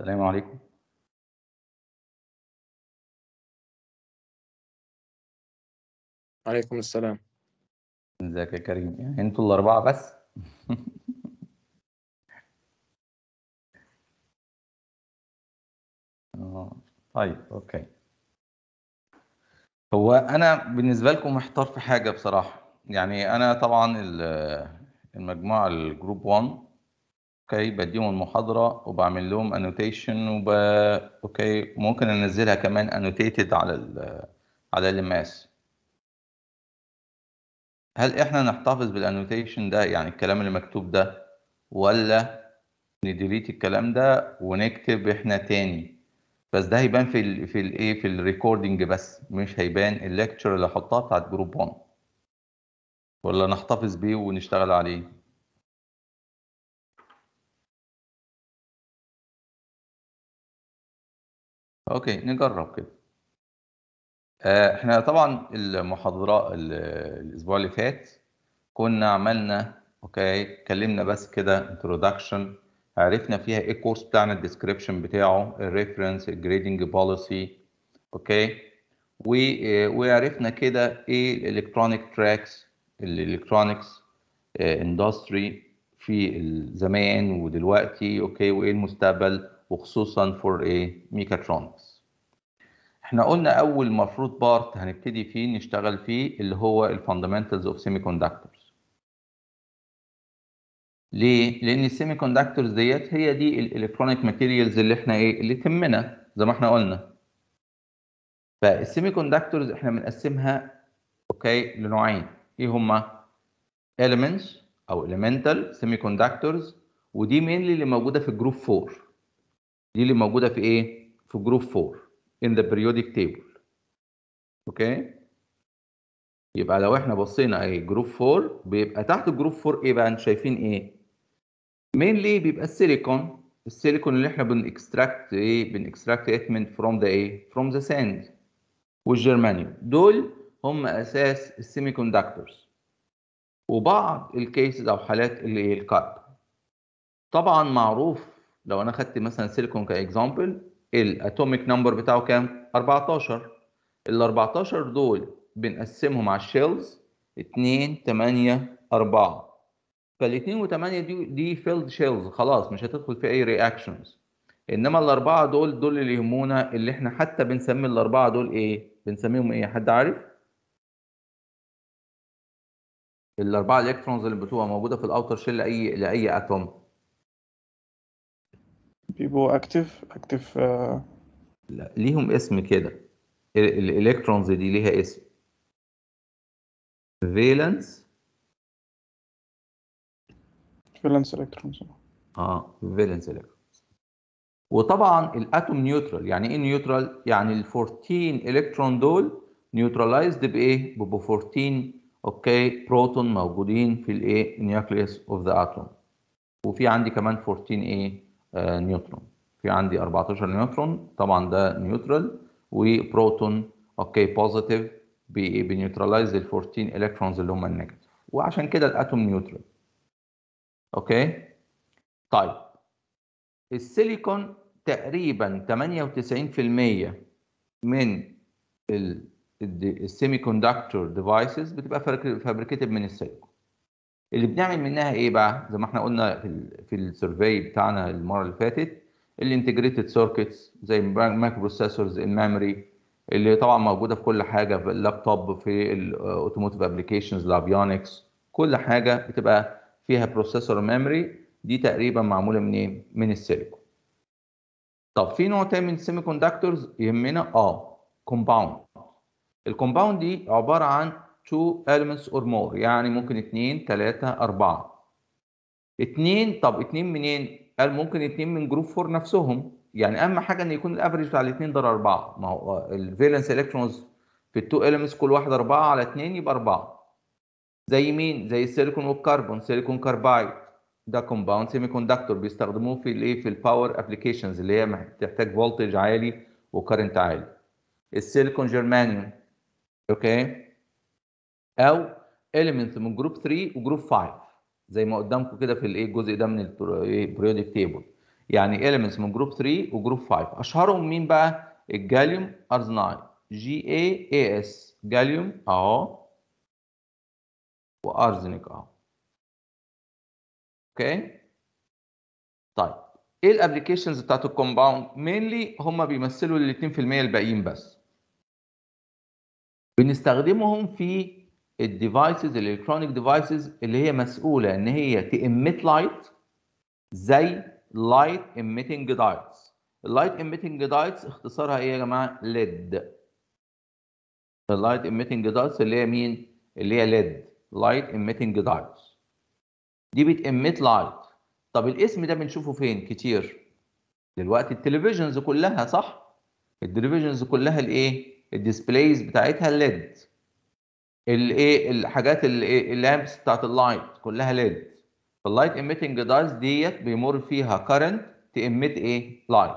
السلام عليكم عليكم السلام ازيك يا كريم يعني انتوا الاربعه بس آه، طيب اوكي هو انا بالنسبه لكم محتار في حاجه بصراحه يعني انا طبعا المجموعه الجروب 1 اوكي بديهم المحاضره وبعمل لهم انوتيشن وب اوكي ممكن انزلها كمان انوتيتد على ال على الماس هل احنا نحتفظ بالانوتيشن ده يعني الكلام اللي مكتوب ده ولا نديليت الكلام ده ونكتب احنا تاني بس ده هيبان في ال في الايه في الريكوردنج بس مش هيبان الليكتشر اللي احطها بتاعت جروب 1 ولا نحتفظ بيه ونشتغل عليه اوكي نجرب كده آه، احنا طبعا المحاضرة الاسبوع اللي فات كنا عملنا اوكي اتكلمنا بس كده انتروداكشن عرفنا فيها ايه الكورس بتاعنا الديسكريبشن بتاعه الريفرنس الجريدنج بوليسي اوكي وعرفنا كده ايه الالكترونيك تراكس الالكترونيكس اندستري في الزمان ودلوقتي اوكي وايه المستقبل وخصوصا فور ايه ميكاترونكس احنا قلنا اول مفروض بارت هنبتدي فيه نشتغل فيه اللي هو الفاندمنتالز اوف سيمي كوندكتورز ليه لان السيمي كوندكتورز ديت هي دي الالكترونيك ماتيريالز اللي احنا ايه اللي تهمنا زي ما احنا قلنا فالسيمي كوندكتورز احنا بنقسمها اوكي لنوعين ايه هما elements او elemental semiconductors ودي مينلي اللي موجوده في الجروب 4 دي اللي موجوده في ايه في جروب 4 in the periodic table اوكي يبقى لو احنا بصينا إيه جروب 4 بيبقى تحت جروب 4 ايه بقى انتوا شايفين ايه مينلي بيبقى السيليكون السيليكون اللي احنا بنكستراكت ايه بنكستراكت إيه من فروم ذا ايه فروم ذا ساند والجرمانيوم دول هم اساس السيمي كوندكتورز وبعض الكيسز او حالات اللي هي الكارب طبعا معروف لو انا خدت مثلا سيليكون كاكزامبل الاتوميك نمبر بتاعه كام 14 ال 14 دول بنقسمهم على الشيلز 2 8 4 فال 2 و8 دي دي فيلد شيلز خلاص مش هتدخل في اي رياكشنز انما الاربعه دول دول اللي يهمونا اللي احنا حتى بنسمي الاربعه دول ايه بنسميهم ايه حد عارف الاربعه الكترونز اللي بتبقى موجوده في الاوتر شيل لاي لاي اتوم بيبقوا اكتف اكتف آه. لا ليهم اسم كده الالكترونز دي ليها اسم فالنس فالنس الكترونز اه فالنس الكترونز وطبعا الاتوم نيوترال يعني ايه نيوترال يعني ال 14 الكترون دول نيوتراليزد بايه ب 14 اوكي بروتون موجودين في الايه نيوكليس اوف ذا اتوم وفي عندي كمان 14 ايه آه، نيوترون في عندي 14 نيوترون طبعا ده نيوترال وبروتون اوكي بوزيتيف بنيوتراليز ال 14 الكترونز اللي هم النيجاتيف وعشان كده الاتوم نيوترال اوكي طيب السيليكون تقريبا 98% من السيمي كوندكتور ديفايسز بتبقى فابريكيتد من السيليكون اللي بنعمل منها ايه بقى زي ما احنا قلنا في الـ في السيرفي بتاعنا المره اللي فاتت الانتجريتد سيركتس زي المايكرو بروسيسورز الميموري اللي طبعا موجوده في كل حاجه في اللابتوب في الاوتوموتيف ابلكيشنز الافيونكس كل حاجه بتبقى فيها بروسيسور ميموري دي تقريبا معموله من ايه من السيليكون طب في نوع تاني من السيمي كوندكتورز يهمنا اه كومباوند الكومباوند دي عباره عن 2 elements or more يعني ممكن 2 3 4 2 طب 2 منين؟ قال ممكن 2 من جروب 4 نفسهم يعني اهم حاجه ان يكون الأفريج بتاع الاثنين ده 4 ما هو الفالنس الكترونز في التو elements كل واحده أربعة على 2 يبقى 4 زي مين؟ زي السيليكون والكربون سيليكون كاربايد ده كومباوند سيمي كوندكتور بيستخدموه في الايه؟ في الباور ابلكيشنز اللي هي بتحتاج فولتج عالي وكرنت عالي السيليكون جيرمانيوم اوكي او اليمنت من جروب 3 وجروب 5 زي ما قدامكم كده في الايه الجزء ده من البريودك إيه، تيبل يعني اليمنتس من جروب 3 وجروب 5 اشهرهم مين بقى الجاليوم ارزنايد جي اي اي اس جاليوم اهو وارزنيك اهو اوكي طيب ايه الابلكيشنز بتاعت الكومباوند مينلي هم بيمثلوا ال 2% الباقيين بس بنستخدمهم في الديفايسز الالكترونيك ديفايسز اللي هي مسؤوله ان هي تيميت لايت زي لايت ايميتنج دايتس اللايت ايميتنج دايتس اختصارها ايه يا جماعه ليد اللايت ايميتنج دايتس اللي هي مين اللي هي ليد لايت ايميتنج دايتس دي بتيميت لايت طب الاسم ده بنشوفه فين كتير دلوقتي التلفزيونز كلها صح التلفزيونز كلها الايه الديسبلايز بتاعتها ليد الايه الحاجات الايه اللامبس بتاعت اللايت كلها ليد فاللايت ايميتنج دايز ديت بيمر فيها كارنت تيميت ايه لايت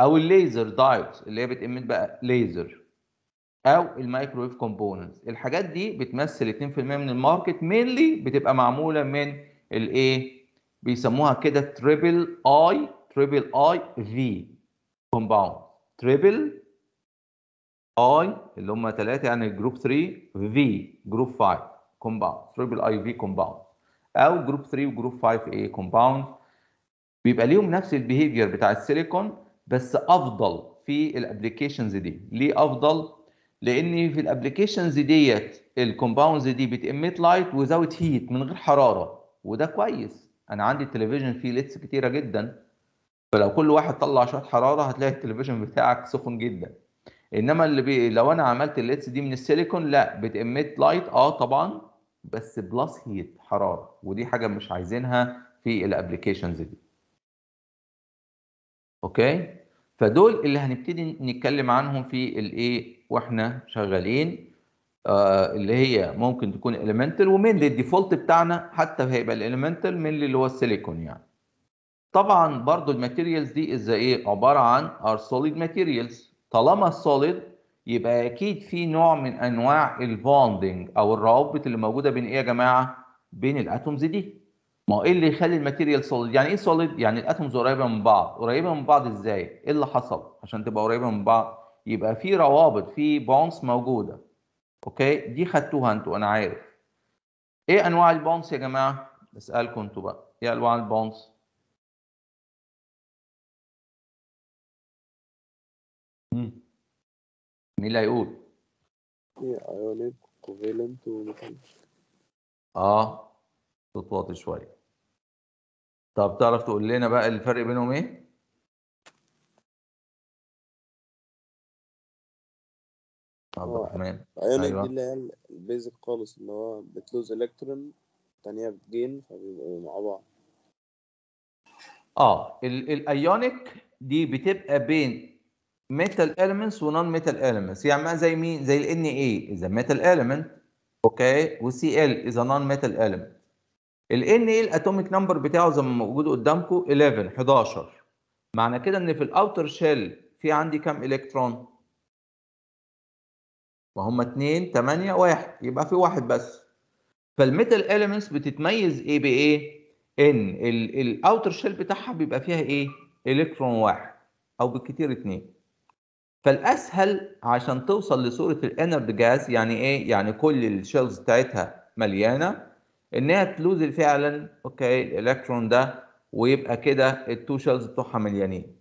او الليزر دايت اللي هي بتيميت بقى ليزر او المايكرويف كومبوننتس الحاجات دي بتمثل 2% من الماركت مينلي بتبقى معموله من الايه بيسموها كده تريبل اي تريبل اي في كومباوند تريبل اي اللي هم ثلاثه يعني جروب 3 في جروب 5 كومباوند تريبل اي في كومباوند او جروب 3 وجروب 5 اي كومباوند بيبقى ليهم نفس البيهيفير بتاع السيليكون بس افضل في الابلكيشنز دي ليه افضل لان في الابلكيشنز ديت الكومباوندز دي بتemit لايت وزاوت هيت من غير حراره وده كويس انا عندي التلفزيون فيه ليتس كتيره جدا فلو كل واحد طلع شويه حراره هتلاقي التلفزيون بتاعك سخن جدا انما اللي بي... لو انا عملت الاتس دي من السيليكون لا بتأميت لايت اه طبعا بس بلس هيت حراره ودي حاجه مش عايزينها في الابلكيشنز دي اوكي فدول اللي هنبتدي نتكلم عنهم في الايه واحنا شغالين آه اللي هي ممكن تكون اليمنتال ومين الديفولت بتاعنا حتى هيبقى الاليمنتال من اللي هو السيليكون يعني طبعا برضو الماتيريالز دي ازاي ايه عباره عن ار سوليد ماتيريالز طالما السوليد يبقى اكيد في نوع من انواع البوندنج او الروابط اللي موجوده بين ايه يا جماعه بين الاتومز دي ما ايه اللي يخلي الماتيريال سوليد يعني ايه سوليد يعني الاتومز قريبه من بعض قريبه من بعض ازاي ايه اللي حصل عشان تبقى قريبه من بعض يبقى في روابط في بونس موجوده اوكي دي خدتوها انتوا انا عارف ايه انواع البونس يا جماعه بسالكم انتوا بقى ايه انواع البونس مين اللي هيقول؟ ايونيت كوفيلنت اه صوت واطي شويه طب تعرف تقول لنا بقى الفرق بينهم ايه؟ عبد الرحمن ايونيك دي أيوه. اللي هي البيزك خالص اللي هو بتلوز الكترون الثانيه بتجين فبيبقوا مع بعض اه الايونيك دي بتبقى بين ميتال اليمنتس ونون ميتال اليمنتس يعني زي مين زي ان اي اذا ميتال اليمنت اوكي والسي ال اذا نون ميتال اليمنت ان اي الاتوميك نمبر بتاعه زي ما موجود قدامكم 11 11 معنى كده ان في الاوتر شيل في عندي كام الكترون وهم 2 8 1 يبقى في واحد بس فالميتال اليمنتس بتتميز ايه بايه ان الاوتر شيل بتاعها بيبقى فيها ايه الكترون واحد او بالكتير اتنين فالاسهل عشان توصل لصوره الانرد جاز يعني ايه يعني كل الشيلز بتاعتها مليانه انها تلوز فعلا اوكي الالكترون ده ويبقى كده التو شيلز بتوعها مليانين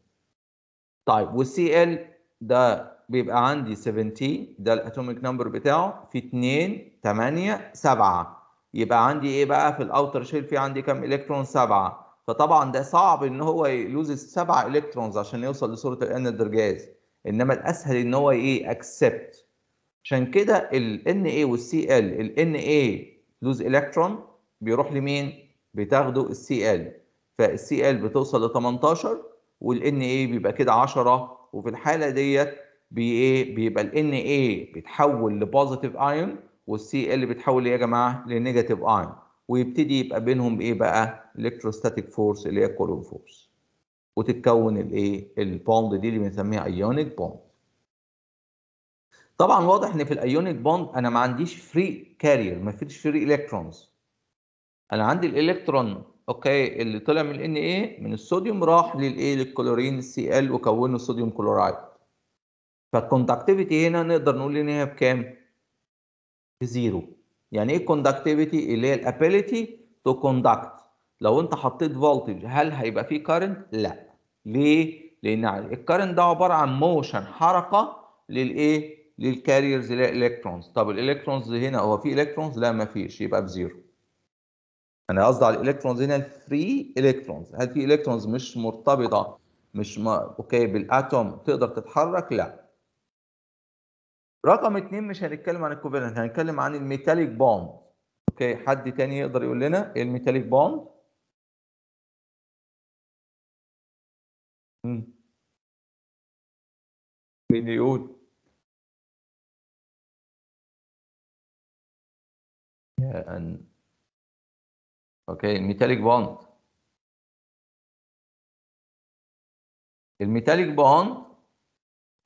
طيب والسي ال ده بيبقى عندي 17 ده الاتوميك نمبر بتاعه في 2 8 7 يبقى عندي ايه بقى في الاوتر شيل في عندي كام الكترون 7 فطبعا ده صعب ان هو يلوز السبع الكترونز عشان يوصل لصوره الانرد جاز انما الاسهل ان هو ايه اكسبت عشان كده ال Na والسي Cl ال Na لوز الكترون بيروح لمين؟ بتاخده ال Cl فال Cl بتوصل ل 18 وال Na بيبقى كده 10 وفي الحاله ديت إيه؟ بيبقى ال Na بيتحول لبوزيتيف ايون والسي ال بيتحول إيه يا جماعه لنيجاتيف ايون ويبتدي يبقى بينهم ايه بقى؟ الكتروستاتيك فورس اللي هي الكولوم فورس. وتتكون الايه البوند دي اللي بنسميها ايونيك بوند طبعا واضح ان في الايونيك بوند انا ما عنديش فري كارير ما فيش فري الكترونز انا عندي الالكترون اوكي اللي طلع من الان ايه من الصوديوم راح للايه للكلورين سي ال وكونه صوديوم كلورايد فالكوندكتيفيتي هنا نقدر نقول ان هي بكام زيرو يعني ايه الكوندكتيفيتي اللي هي الابيليتي تو كوندكت لو انت حطيت فولتج هل هيبقى فيه كارنت لا ليه؟ لان الكارنت ده عباره عن موشن حركه للايه؟ للكاريرز الالكترونز طب الالكترونز هنا هو في الكترونز لا ما فيش يبقى بزيرو انا قصدي على الالكترونز هنا الفري الكترونز هل في الكترونز مش مرتبطه مش ما... اوكي بالاتوم تقدر تتحرك لا رقم اتنين مش هنتكلم عن الكوفيلنت، هنتكلم عن الميتاليك بوند اوكي حد تاني يقدر يقول لنا ايه الميتاليك بوند مين يقول؟ يا أن أوكي الميتاليك بوند الميتاليك بوند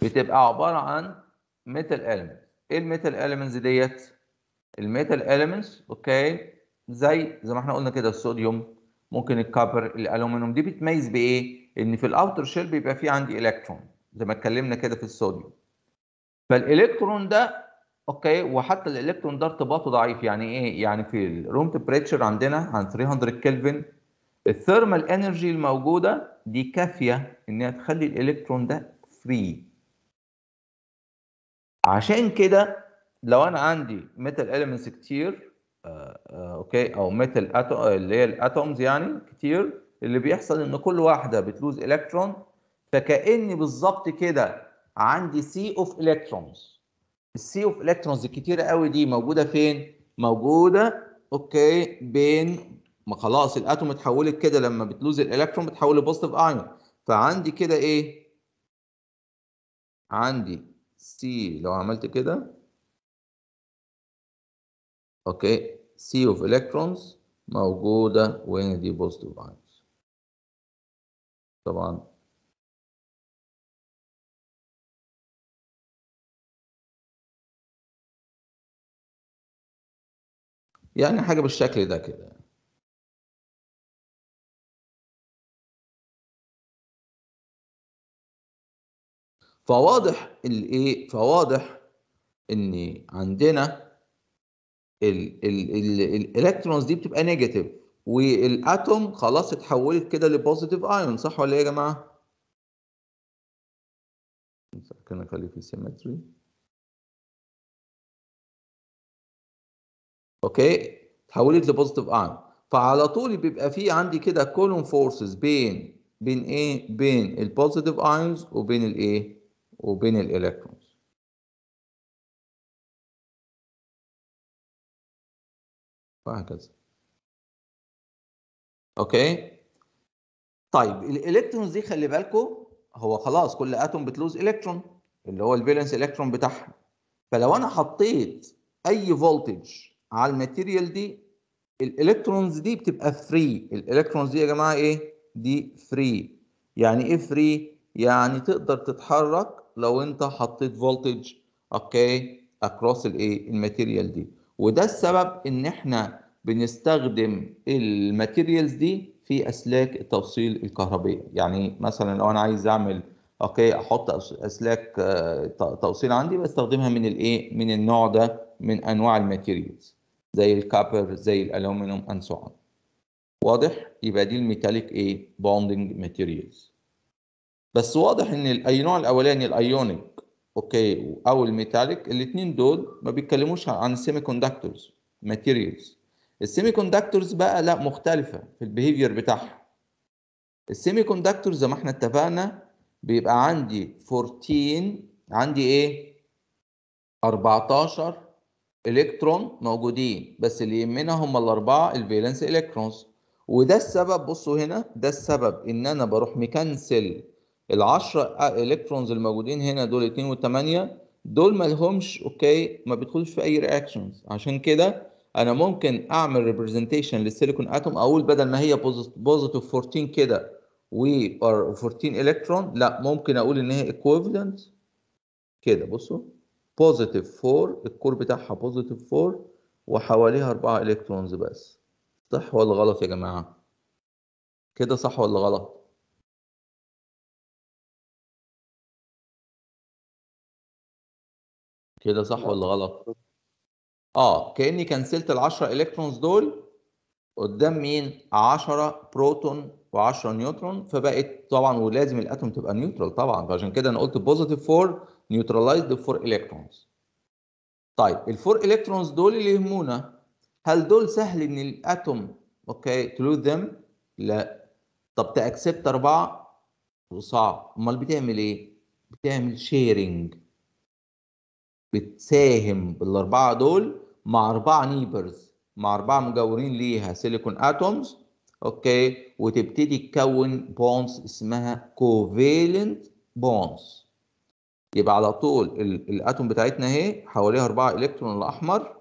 بتبقى عبارة عن ميتال اليمنت إيه الميتال اليمنتس ديت؟ الميتال اليمنتس أوكي زي زي ما إحنا قلنا كده الصوديوم ممكن الكابر الالومنيوم دي بتميز بايه؟ ان في الاوتر شيل بيبقى في عندي الكترون زي ما اتكلمنا كده في الصوديوم. فالالكترون ده اوكي وحتى الالكترون ده ارتباطه ضعيف يعني ايه؟ يعني في الروم تمبريتشر عندنا عن 300 كلفن الثيرمال انرجي الموجوده دي كافيه انها تخلي الالكترون ده فري. عشان كده لو انا عندي ميتال اليمنتس كتير آه، اوكي او ميتال اتوم آه، اللي هي الاتومز يعني كتير اللي بيحصل ان كل واحده بتلوز الكترون فكاني بالظبط كده عندي سي اوف الكترونز السي اوف الكترونز الكتيره قوي دي موجوده فين موجوده اوكي بين ما خلاص الاتوم اتحولت كده لما بتلوز الالكترون بتحول لبوزيتيف ايون فعندي كده ايه عندي سي لو عملت كده اوكي سي اوف الكترونز موجوده وين دي بوزيتيف ايونز طبعا يعني حاجه بالشكل ده كده فواضح الايه فواضح ان عندنا الالكترونز دي بتبقى نيجاتيف والاتوم خلاص اتحولت كده لبوزيتيف ايون صح ولا ايه يا جماعه؟ كان في سيمتري اوكي اتحولت لبوزيتيف ايون فعلى طول بيبقى في عندي كده كولوم فورسز بين بين ايه بين البوزيتيف ايونز وبين الايه وبين الالكترونز وهكذا اوكي طيب الالكترونز دي خلي بالكم هو خلاص كل اتوم بتلوز الكترون اللي هو الفالنس الكترون بتاعها فلو انا حطيت اي فولتج على الماتيريال دي الالكترونز دي بتبقى فري الالكترونز دي يا جماعه ايه دي فري يعني ايه فري يعني تقدر تتحرك لو انت حطيت فولتج اوكي اكروس الايه الماتيريال دي وده السبب ان احنا بنستخدم الماتيريالز دي في اسلاك التوصيل الكهربيه يعني مثلا لو انا عايز اعمل اوكي احط اسلاك آه، توصيل عندي بستخدمها من الايه من النوع ده من انواع الماتيريالز زي الكابر زي الالومنيوم اند سو واضح يبقى دي الميتاليك ايه بوندنج ماتيريالز بس واضح ان الاينوع الاولاني الايونيك اوكي او الميتاليك الاثنين دول ما بيتكلموش عن السيمي كوندكتورز ماتيريالز السيمي كوندكتورز بقى لا مختلفه في البيهيفير بتاعها السيمي كوندكتورز زي ما احنا اتفقنا بيبقى عندي 14 عندي ايه 14 الكترون موجودين بس اللي يهمنا هم الاربعه الفالنس الكترونز وده السبب بصوا هنا ده السبب ان انا بروح مكنسل ال10 الكترونز الموجودين هنا دول 2 و8 دول ما لهمش اوكي ما بيدخلوش في اي رياكشنز عشان كده انا ممكن اعمل ريبريزنتيشن للسيليكون اتوم اقول بدل ما هي بوزيتيف 14 كده و 14 الكترون لا ممكن اقول ان هي ايكويفالنت كده بصوا بوزيتيف 4 الكور بتاعها بوزيتيف 4 وحواليها 4 الكترونز بس صح ولا غلط يا جماعه كده صح ولا غلط كده صح ولا غلط؟ اه كاني كنسلت ال 10 الكترونز دول قدام مين؟ 10 بروتون و10 نيوترون فبقت طبعا ولازم الاتوم تبقى نيوترال طبعا فعشان كده انا قلت بوزيتيف 4 نيوتراليزد 4 الكترونز. طيب ال 4 الكترونز دول اللي يهمونا هل دول سهل ان الاتوم اوكي تلو ذيم؟ لا طب تاكسبت اربعه وصعب امال بتعمل ايه؟ بتعمل شيرنج بتساهم بالاربعه دول مع اربعه نيبرز مع اربعه مجاورين ليها سيليكون اتومز اوكي وتبتدي تكون بونز اسمها كوفالنت بونز يبقى على طول الاتوم بتاعتنا اهي حواليها اربعه الكترون الاحمر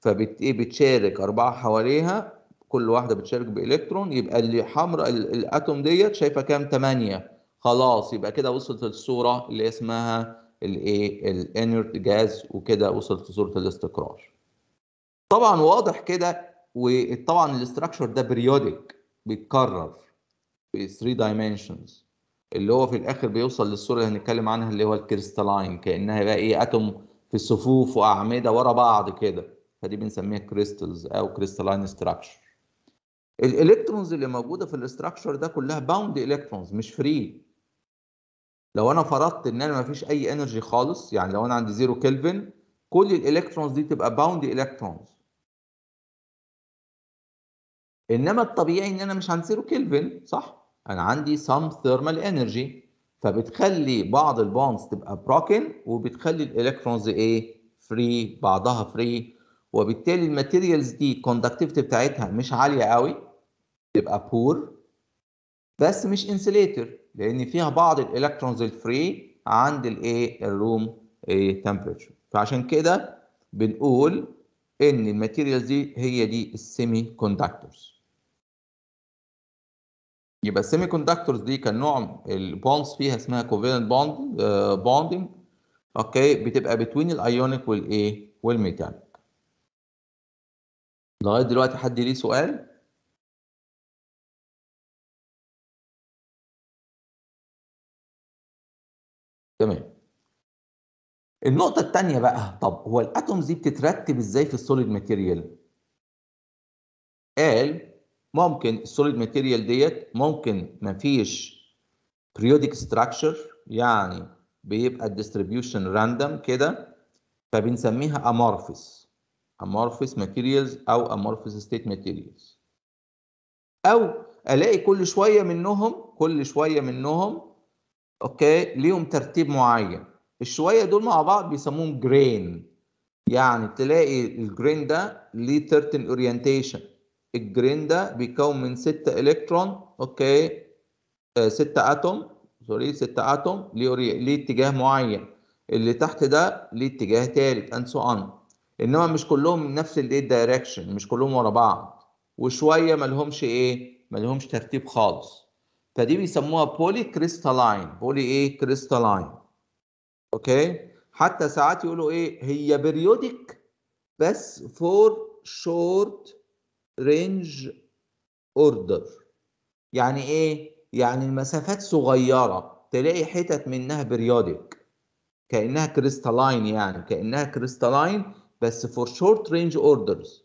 فبت ايه بتشارك اربعه حواليها كل واحده بتشارك بالكترون يبقى اللي حمراء الاتوم ديت شايفه كام 8 خلاص يبقى كده وصلت الصوره اللي اسمها الايه الانرت جاز وكده وصلت لصوره الاستقرار طبعا واضح كده وطبعا الاستراكشر ده بريودك بيتكرر في 3 دايمنشنز اللي هو في الاخر بيوصل للصوره اللي هنتكلم عنها اللي هو الكريستالاين كانها بقى ايه اتوم في صفوف واعمده ورا بعض كده فدي بنسميها كريستلز او كريستالاين ستراكشر الالكترونز اللي موجوده في الاستراكشر ده كلها باوند الكترونز مش فري لو انا فرضت ان انا ما فيش اي انرجي خالص يعني لو انا عندي زيرو كلفن كل الالكترونز دي تبقى باوند الكترونز انما الطبيعي ان انا مش عند زيرو كلفن صح انا عندي سام ثيرمال انرجي فبتخلي بعض البونز تبقى براكن وبتخلي الالكترونز ايه فري بعضها فري وبالتالي الماتيريالز دي كوندكتيفيتي بتاعتها مش عاليه قوي تبقى بور بس مش انسليتر لان فيها بعض الالكترونز الفري عند الايه الروم تمبريتشر فعشان كده بنقول ان الماتيريالز دي هي دي السيمي كوندكتورز يبقى السيمي كوندكتورز دي كان نوع البوندز فيها اسمها كوفالنت بوند بوندنج اوكي بتبقى بتوين الايونيك والايه والميتاليك لغايه دلوقتي حد ليه سؤال تمام النقطة الثانية بقى طب هو الاتومز دي بتترتب ازاي في السوليد ماتيريال؟ قال ممكن السوليد ماتيريال ديت ممكن مفيش periodic structure يعني بيبقى الديستريبيوشن راندوم كده فبنسميها amorphous amorphous materials او amorphous state materials او الاقي كل شويه منهم كل شويه منهم اوكي ليهم ترتيب معين الشويه دول مع بعض بيسموهم جرين يعني تلاقي الجرين ده ليه تيرتن اورينتيشن الجرين ده بيكون من 6 الكترون اوكي 6 آه اتوم سوري 6 اتوم ليه اتجاه معين اللي تحت ده ليه اتجاه ثالث اند سو ان انما مش كلهم نفس الايه دايركشن مش كلهم ورا بعض وشويه ما لهمش ايه ما لهمش ترتيب خالص فدي بيسموها بولي كريستالاين بولي ايه كريستالاين اوكي حتى ساعات يقولوا ايه هي بيريودك بس فور شورت رينج اوردر يعني ايه يعني المسافات صغيره تلاقي حتت منها بريودك كانها كريستالاين يعني كانها كريستالاين بس فور شورت رينج اوردرز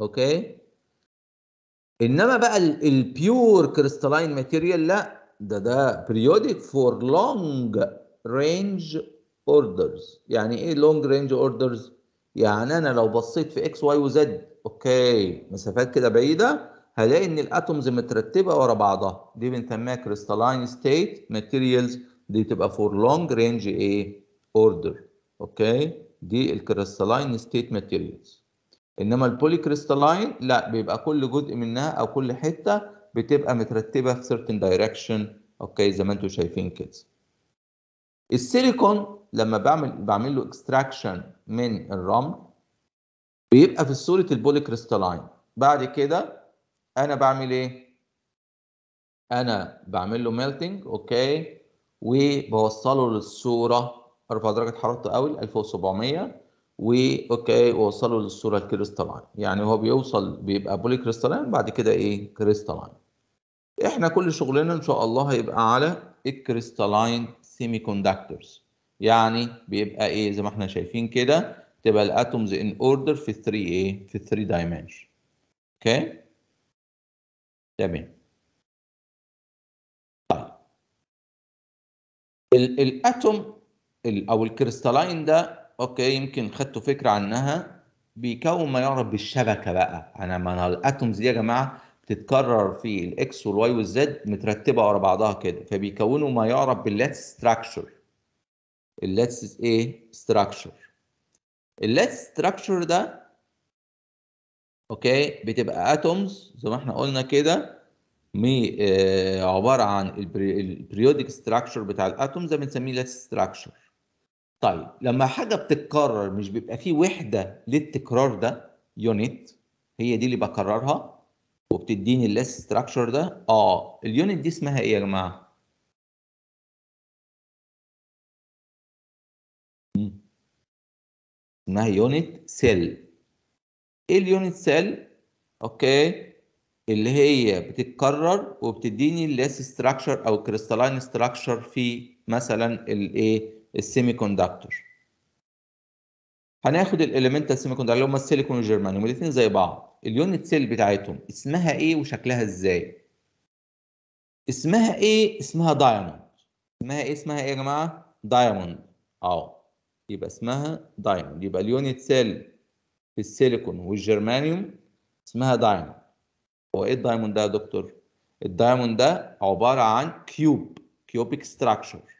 اوكي انما بقى البيور كريستالين ماتيريال لا ده ده بريودك فور لونج رينج اوردرز يعني ايه لونج رينج اوردرز يعني انا لو بصيت في اكس واي وزد اوكي مسافات كده بعيده هلاقي ان الاتومز مترتبه ورا بعضها دي بنسميها كريستالين ستيت ماتيريالز دي تبقى فور لونج رينج ايه اوردر اوكي دي الكريستالين ستيت ماتيريالز انما البولي كريستالاين لا بيبقى كل جزء منها او كل حته بتبقى مترتبه في سيرتن دايركشن اوكي زي ما انتم شايفين كده السيليكون لما بعمل بعمل له اكستراكشن من الرمل بيبقى في صوره البولي كريستالاين بعد كده انا بعمل ايه انا بعمل له ميلتنج اوكي وبوصله للصوره ارفع درجه حرارته قوي 1700 واوكي ووصله للصوره الكريستالين يعني هو بيوصل بيبقى بولي كريستالين بعد كده ايه كريستالين احنا كل شغلنا ان شاء الله هيبقى على الكريستالين سيمي كوندكتورز يعني بيبقى ايه زي ما احنا شايفين كده تبقى الاتومز ان اوردر في 3 ايه في 3 دايمنشن اوكي تمام طيب الاتوم او الكريستالين ده اوكي يمكن خدتوا فكره عنها بيكون ما يعرف بالشبكه بقى انا ما انا الاتومز دي يا جماعه بتتكرر في الاكس والواي والزد مترتبه ورا بعضها كده فبيكونوا ما يعرف باللاتس ستراكشر اللاتس ايه ستراكشر اللاتس ستراكشر ده اوكي بتبقى اتومز زي ما احنا قلنا كده آه، عباره عن البريودك ستراكشر بتاع الاتومز ده بنسميه لاتس ستراكشر طيب لما حاجه بتتكرر مش بيبقى في وحده للتكرار ده يونت هي دي اللي بكررها وبتديني الليست ستراكشر ده اه اليونت دي اسمها ايه يا جماعه اسمها يونت سيل ايه اليونت سيل اوكي اللي هي بتتكرر وبتديني الليست ستراكشر او كريستالين ستراكشر في مثلا الايه السيمي كوندكتور هناخد الاليمنتال السيمي كوندكتور اللي هم السيليكون والجرمانيوم الاثنين زي بعض اليونت سيل بتاعتهم اسمها ايه وشكلها ازاي اسمها ايه اسمها دايموند اسمها ايه اسمها ايه يا جماعه دايموند اهو يبقى اسمها دايموند يبقى اليونت سيل في السيليكون والجرمانيوم اسمها دايموند هو ايه الدايموند ده يا دكتور الدايموند ده عباره عن كيوب كيوبيك ستراكشر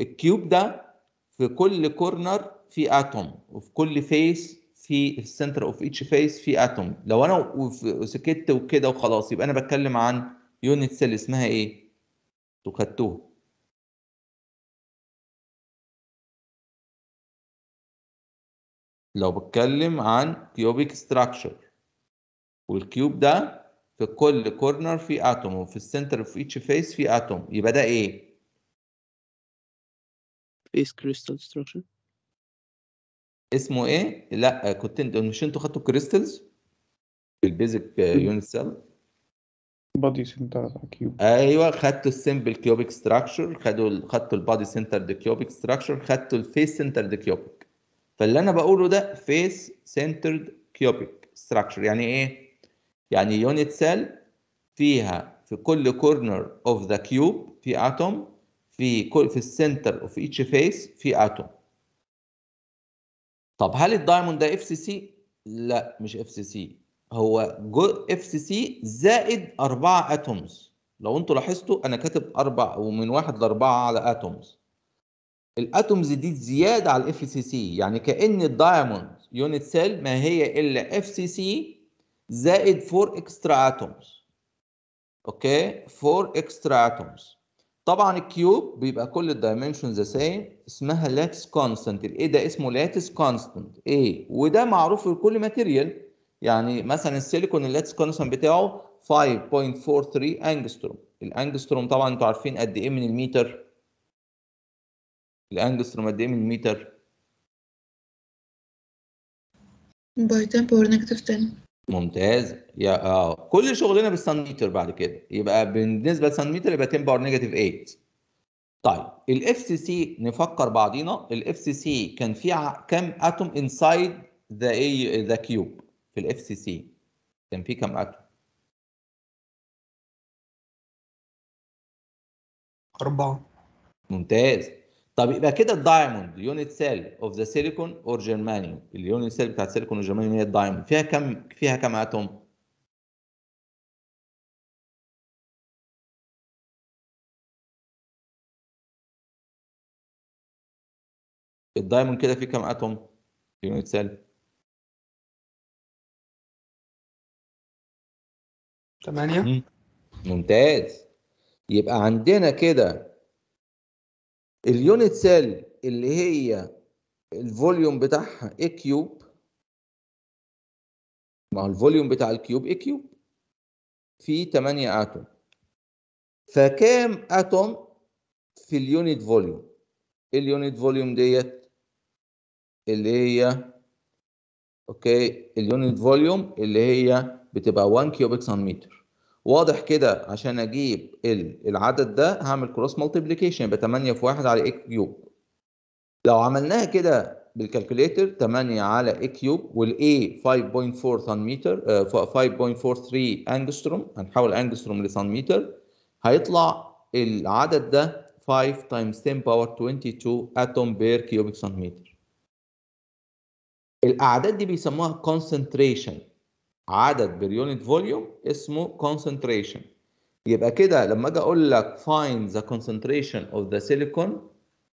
الكيوب ده في كل كورنر في اتوم وفي كل فيس في السنتر اوف ايتش فيس في اتوم لو انا سكت وكده وخلاص يبقى انا بتكلم عن يونت سيل اسمها ايه انتوا خدتوها لو بتكلم عن كيوبيك ستراكشر والكيوب ده في كل كورنر في اتوم وفي السنتر في اتش فيس في اتوم يبقى ده ايه Space Crystal Destruction اسمه ايه؟ لا كنت انت مش انتوا خدتوا كريستلز البيزك يونت سيل بادي سنتر كيوب ايوه خدتوا السمبل كيوبيك ستراكشر خدوا خدتوا البادي سنتر دي كيوبيك ستراكشر خدتوا الفيس سنتر دي كيوبيك فاللي انا بقوله ده فيس سنتر كيوبيك ستراكشر يعني ايه؟ يعني يونت سيل فيها في كل كورنر اوف ذا كيوب في اتوم في كل في السنتر اوف ايتش فيس في اتوم طب هل الدايموند ده اف سي سي لا مش اف سي سي هو اف سي سي زائد أربعة اتومز لو انتوا لاحظتوا انا كاتب اربع ومن واحد لاربعه على اتومز الاتومز دي زياده على الاف سي سي يعني كان الدايموند يونت سيل ما هي الا اف سي سي زائد 4 اكسترا اتومز اوكي 4 اكسترا اتومز طبعا الكيوب بيبقى كل الدايمنشن ذا سيم اسمها لاتس كونستنت الايه ده اسمه لاتس كونستنت ايه وده معروف في كل ماتيريال يعني مثلا السيليكون اللاتس كونستنت بتاعه 5.43 انجستروم الانجستروم طبعا انتوا عارفين قد ايه من المتر الانجستروم قد ايه من المتر باي 10 باور نيجاتيف 10 ممتاز يا اه كل شغلنا بالسان ميتر بعد كده يبقى بالنسبه للسان ميتر يبقى 10 باور نيجاتيف 8 طيب الاف سي سي نفكر بعضينا الاف سي سي كان في كام اتوم انسايد ذا اي ذا كيوب في الاف سي سي كان في كام اتوم أربعة ممتاز طب يبقى كده الدايموند يونت سيل اوف ذا سيليكون اور جرمانيوم اليونت سيل بتاعت سيليكون والجرمانيوم هي الدايموند فيها كم فيها كم اتوم؟ الدايموند كده فيه كم اتوم؟ يونت سيل ثمانية ممتاز يبقى عندنا كده اليونت سيل اللي هي الفوليوم بتاعها اي كيوب ما هو الفوليوم بتاع الكيوب اي كيوب فيه 8 اتوم فكام اتوم في اليونت فوليوم اليونت فوليوم ديت اللي هي اوكي اليونت فوليوم اللي هي بتبقى 1 كيوبيك سنتيمتر واضح كده عشان اجيب العدد ده هعمل كروس مالتيبليكيشن يبقى 8 في 1 على اكس كيوب لو عملناها كده بالكالكوليتر 8 على اي كيوب والاي 5.4 سن متر 5.43 انجستروم هنحول انجستروم لسن متر هيطلع العدد ده 5 تايمز 10 باور 22 اتوم بير كيوبيك سنتيمتر. الاعداد دي بيسموها كونسنتريشن عدد باليونت فوليوم اسمه concentration يبقى كده لما اجي اقول لك فايند ذا كونسنتريشن اوف ذا سيليكون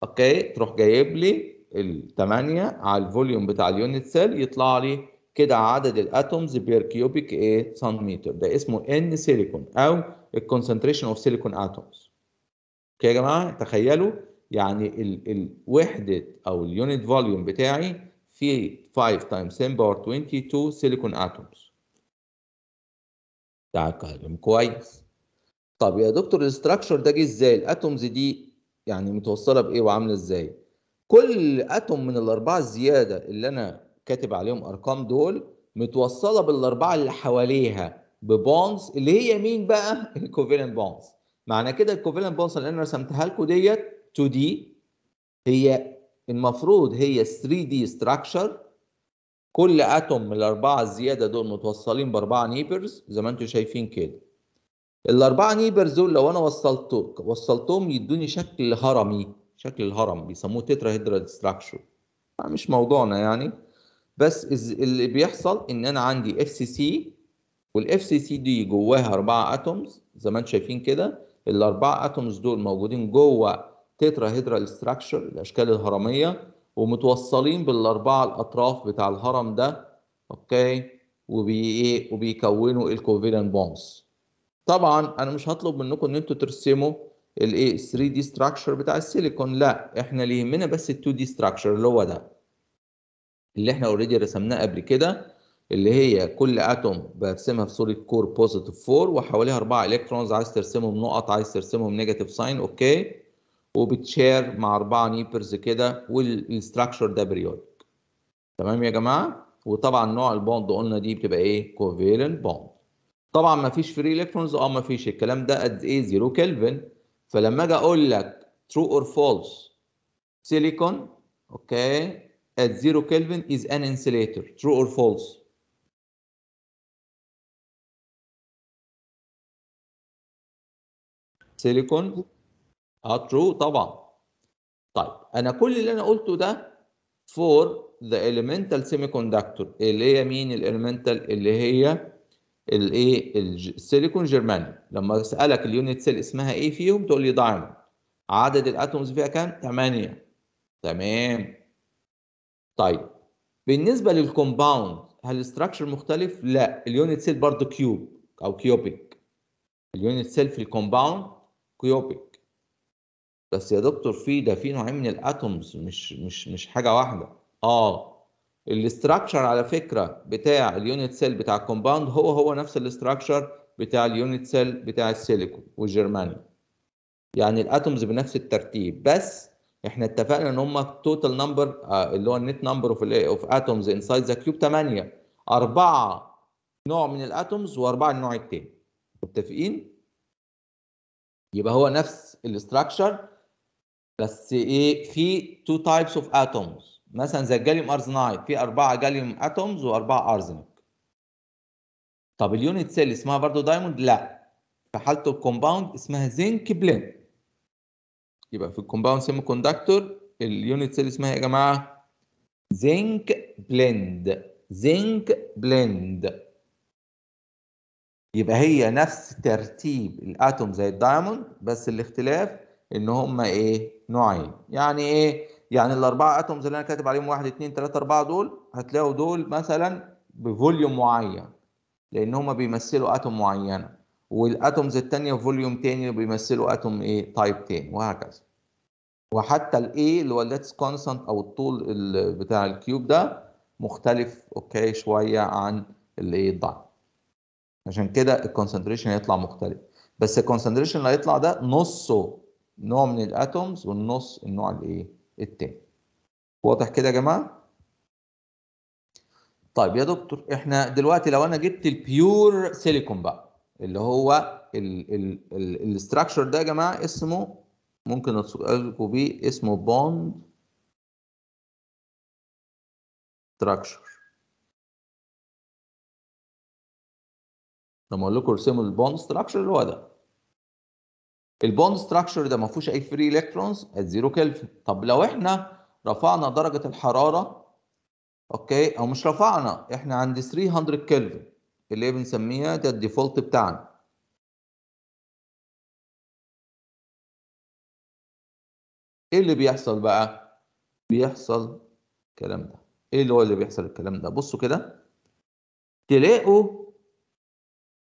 اوكي تروح جايب لي ال 8 على الفوليوم بتاع اليونت سيل يطلع لي كده عدد الاتومز بير كيوبيك ايه سنتيمتر ده اسمه ان سيليكون او الكونسنتريشن اوف سيليكون اتومز اوكي يا جماعه تخيلوا يعني الوحده او اليونت فوليوم بتاعي فيه 5 تايمز 10 باور 22 سيليكون اتومز تعال كويس طب يا دكتور الاستراكشر ده جه ازاي الاتومز دي يعني متوصله بايه وعامله ازاي كل اتوم من الاربعه الزياده اللي انا كاتب عليهم ارقام دول متوصله بالاربعه اللي حواليها ببونز اللي هي مين بقى الكوفالنت بونز معنى كده الكوفالنت بونز اللي انا رسمتها لكم ديت 2 دي هي المفروض هي 3 دي ستراكشر كل اتوم من الاربعه الزياده دول متوصلين باربعه نيبرز زي ما انتم شايفين كده الاربعه نيبرز دول لو انا وصلتهم وصلتهم يدوني شكل هرمي شكل الهرم بيسموه تترا هيدرال ستراكشر آه، مش موضوعنا يعني بس اللي بيحصل ان انا عندي اف سي سي والاف سي سي دي جواها اربعه اتومز زي ما انتم شايفين كده الاربعه اتومز دول موجودين جوه تترا هيدرال ستراكشر الاشكال الهرميه ومتوصلين بالاربعه الاطراف بتاع الهرم ده اوكي وبي إيه؟ وبيكونوا الكوفيلان بونز طبعا انا مش هطلب منكم ان انتوا ترسموا الايه 3 دي ستراكشر بتاع السيليكون لا احنا اللي يهمنا بس ال 2 دي ستراكشر اللي هو ده اللي احنا اوريدي رسمناه قبل كده اللي هي كل اتوم برسمها في صوره كور بوزيتيف 4 وحواليها اربعه الكترونز عايز ترسمهم نقط عايز ترسمهم نيجاتيف ساين اوكي وبتشير مع اربعه نيبرز كده والستراكشر ده بريودك تمام يا جماعه وطبعا نوع البوند قلنا دي بتبقى ايه كوفيلنت بوند طبعا ما فيش فري الكترونز اه ما فيش الكلام ده قد ايه زيرو كلفن فلما اجي اقول لك ترو اور فولس سيليكون اوكي at زيرو Kelvin is an insulator true or false silicon اه ترو طبعا طيب انا كل اللي انا قلته ده فور ذا elemental semiconductor اللي هي مين الاليمنتال اللي هي الايه السيليكون جيرماني لما اسالك اليونت سيل اسمها ايه فيهم تقول لي دايموند عدد الاتومز فيها كام 8 تمام طيب بالنسبه للكومباوند هل الاستراكشر مختلف لا اليونت سيل برضه كيوب او كيوبيك اليونت سيل في الكومباوند كيوبيك بس يا دكتور في ده في نوعين من الاتومز مش مش مش حاجه واحده اه الاستراكشر على فكره بتاع اليونت سيل بتاع الكومباوند هو هو نفس الاستراكشر بتاع اليونت سيل بتاع السيليكون والجرمانيوم يعني الاتومز بنفس الترتيب بس احنا اتفقنا ان هم التوتال نمبر اللي هو النت نمبر اوف اوف اتومز انسايد ذا كيوب 8 اربعه نوع من الاتومز واربعه النوع الثاني متفقين؟ يبقى هو نفس الاستراكشر بس ايه في تو تايبس اوف اتومز مثلا زي الجاليوم ارزنايد في اربعه جاليوم اتومز واربعه ارزنك طب اليونت سيل اسمها برضو دايموند لا في حالته الكومباوند اسمها زنك بلين يبقى في الكومباوند سيمي كوندكتور اليونت سيل اسمها إيه يا جماعه زنك بلند زنك بلند يبقى هي نفس ترتيب الاتوم زي الدايموند بس الاختلاف ان هما ايه نوعين يعني ايه يعني الاربعه اتومز اللي انا كاتب عليهم 1 2 3 4 دول هتلاقوا دول مثلا بفوليوم معين لان هما بيمثلوا اتوم معينه والاتومز الثانيه فوليوم تاني بيمثلوا اتوم ايه تايب تاني وهكذا وحتى الاي اللي هو الليتس كونستانت او الطول بتاع الكيوب ده مختلف اوكي شويه عن الايه الضعف عشان كده الكونسنتريشن هيطلع مختلف بس الكونسنتريشن اللي هيطلع ده نصه نوع من الاتومز والنص النوع الايه الثاني واضح كده يا جماعه طيب يا دكتور احنا دلوقتي لو انا جبت البيور سيليكون بقى اللي هو الاستراكشر ده يا جماعه اسمه ممكن اذكركم بيه اسمه بوند ستراكشر لما اقول لكم ارسموا البوند ستراكشر اللي هو ده البوند ستراكشر ده ما فيهوش اي فري الكترونز ات زيرو كلفن طب لو احنا رفعنا درجه الحراره اوكي او مش رفعنا احنا عند 300 كلفن اللي هي بنسميها ده الديفولت بتاعنا ايه اللي بيحصل بقى بيحصل الكلام ده ايه اللي هو اللي بيحصل الكلام ده بصوا كده تلاقوا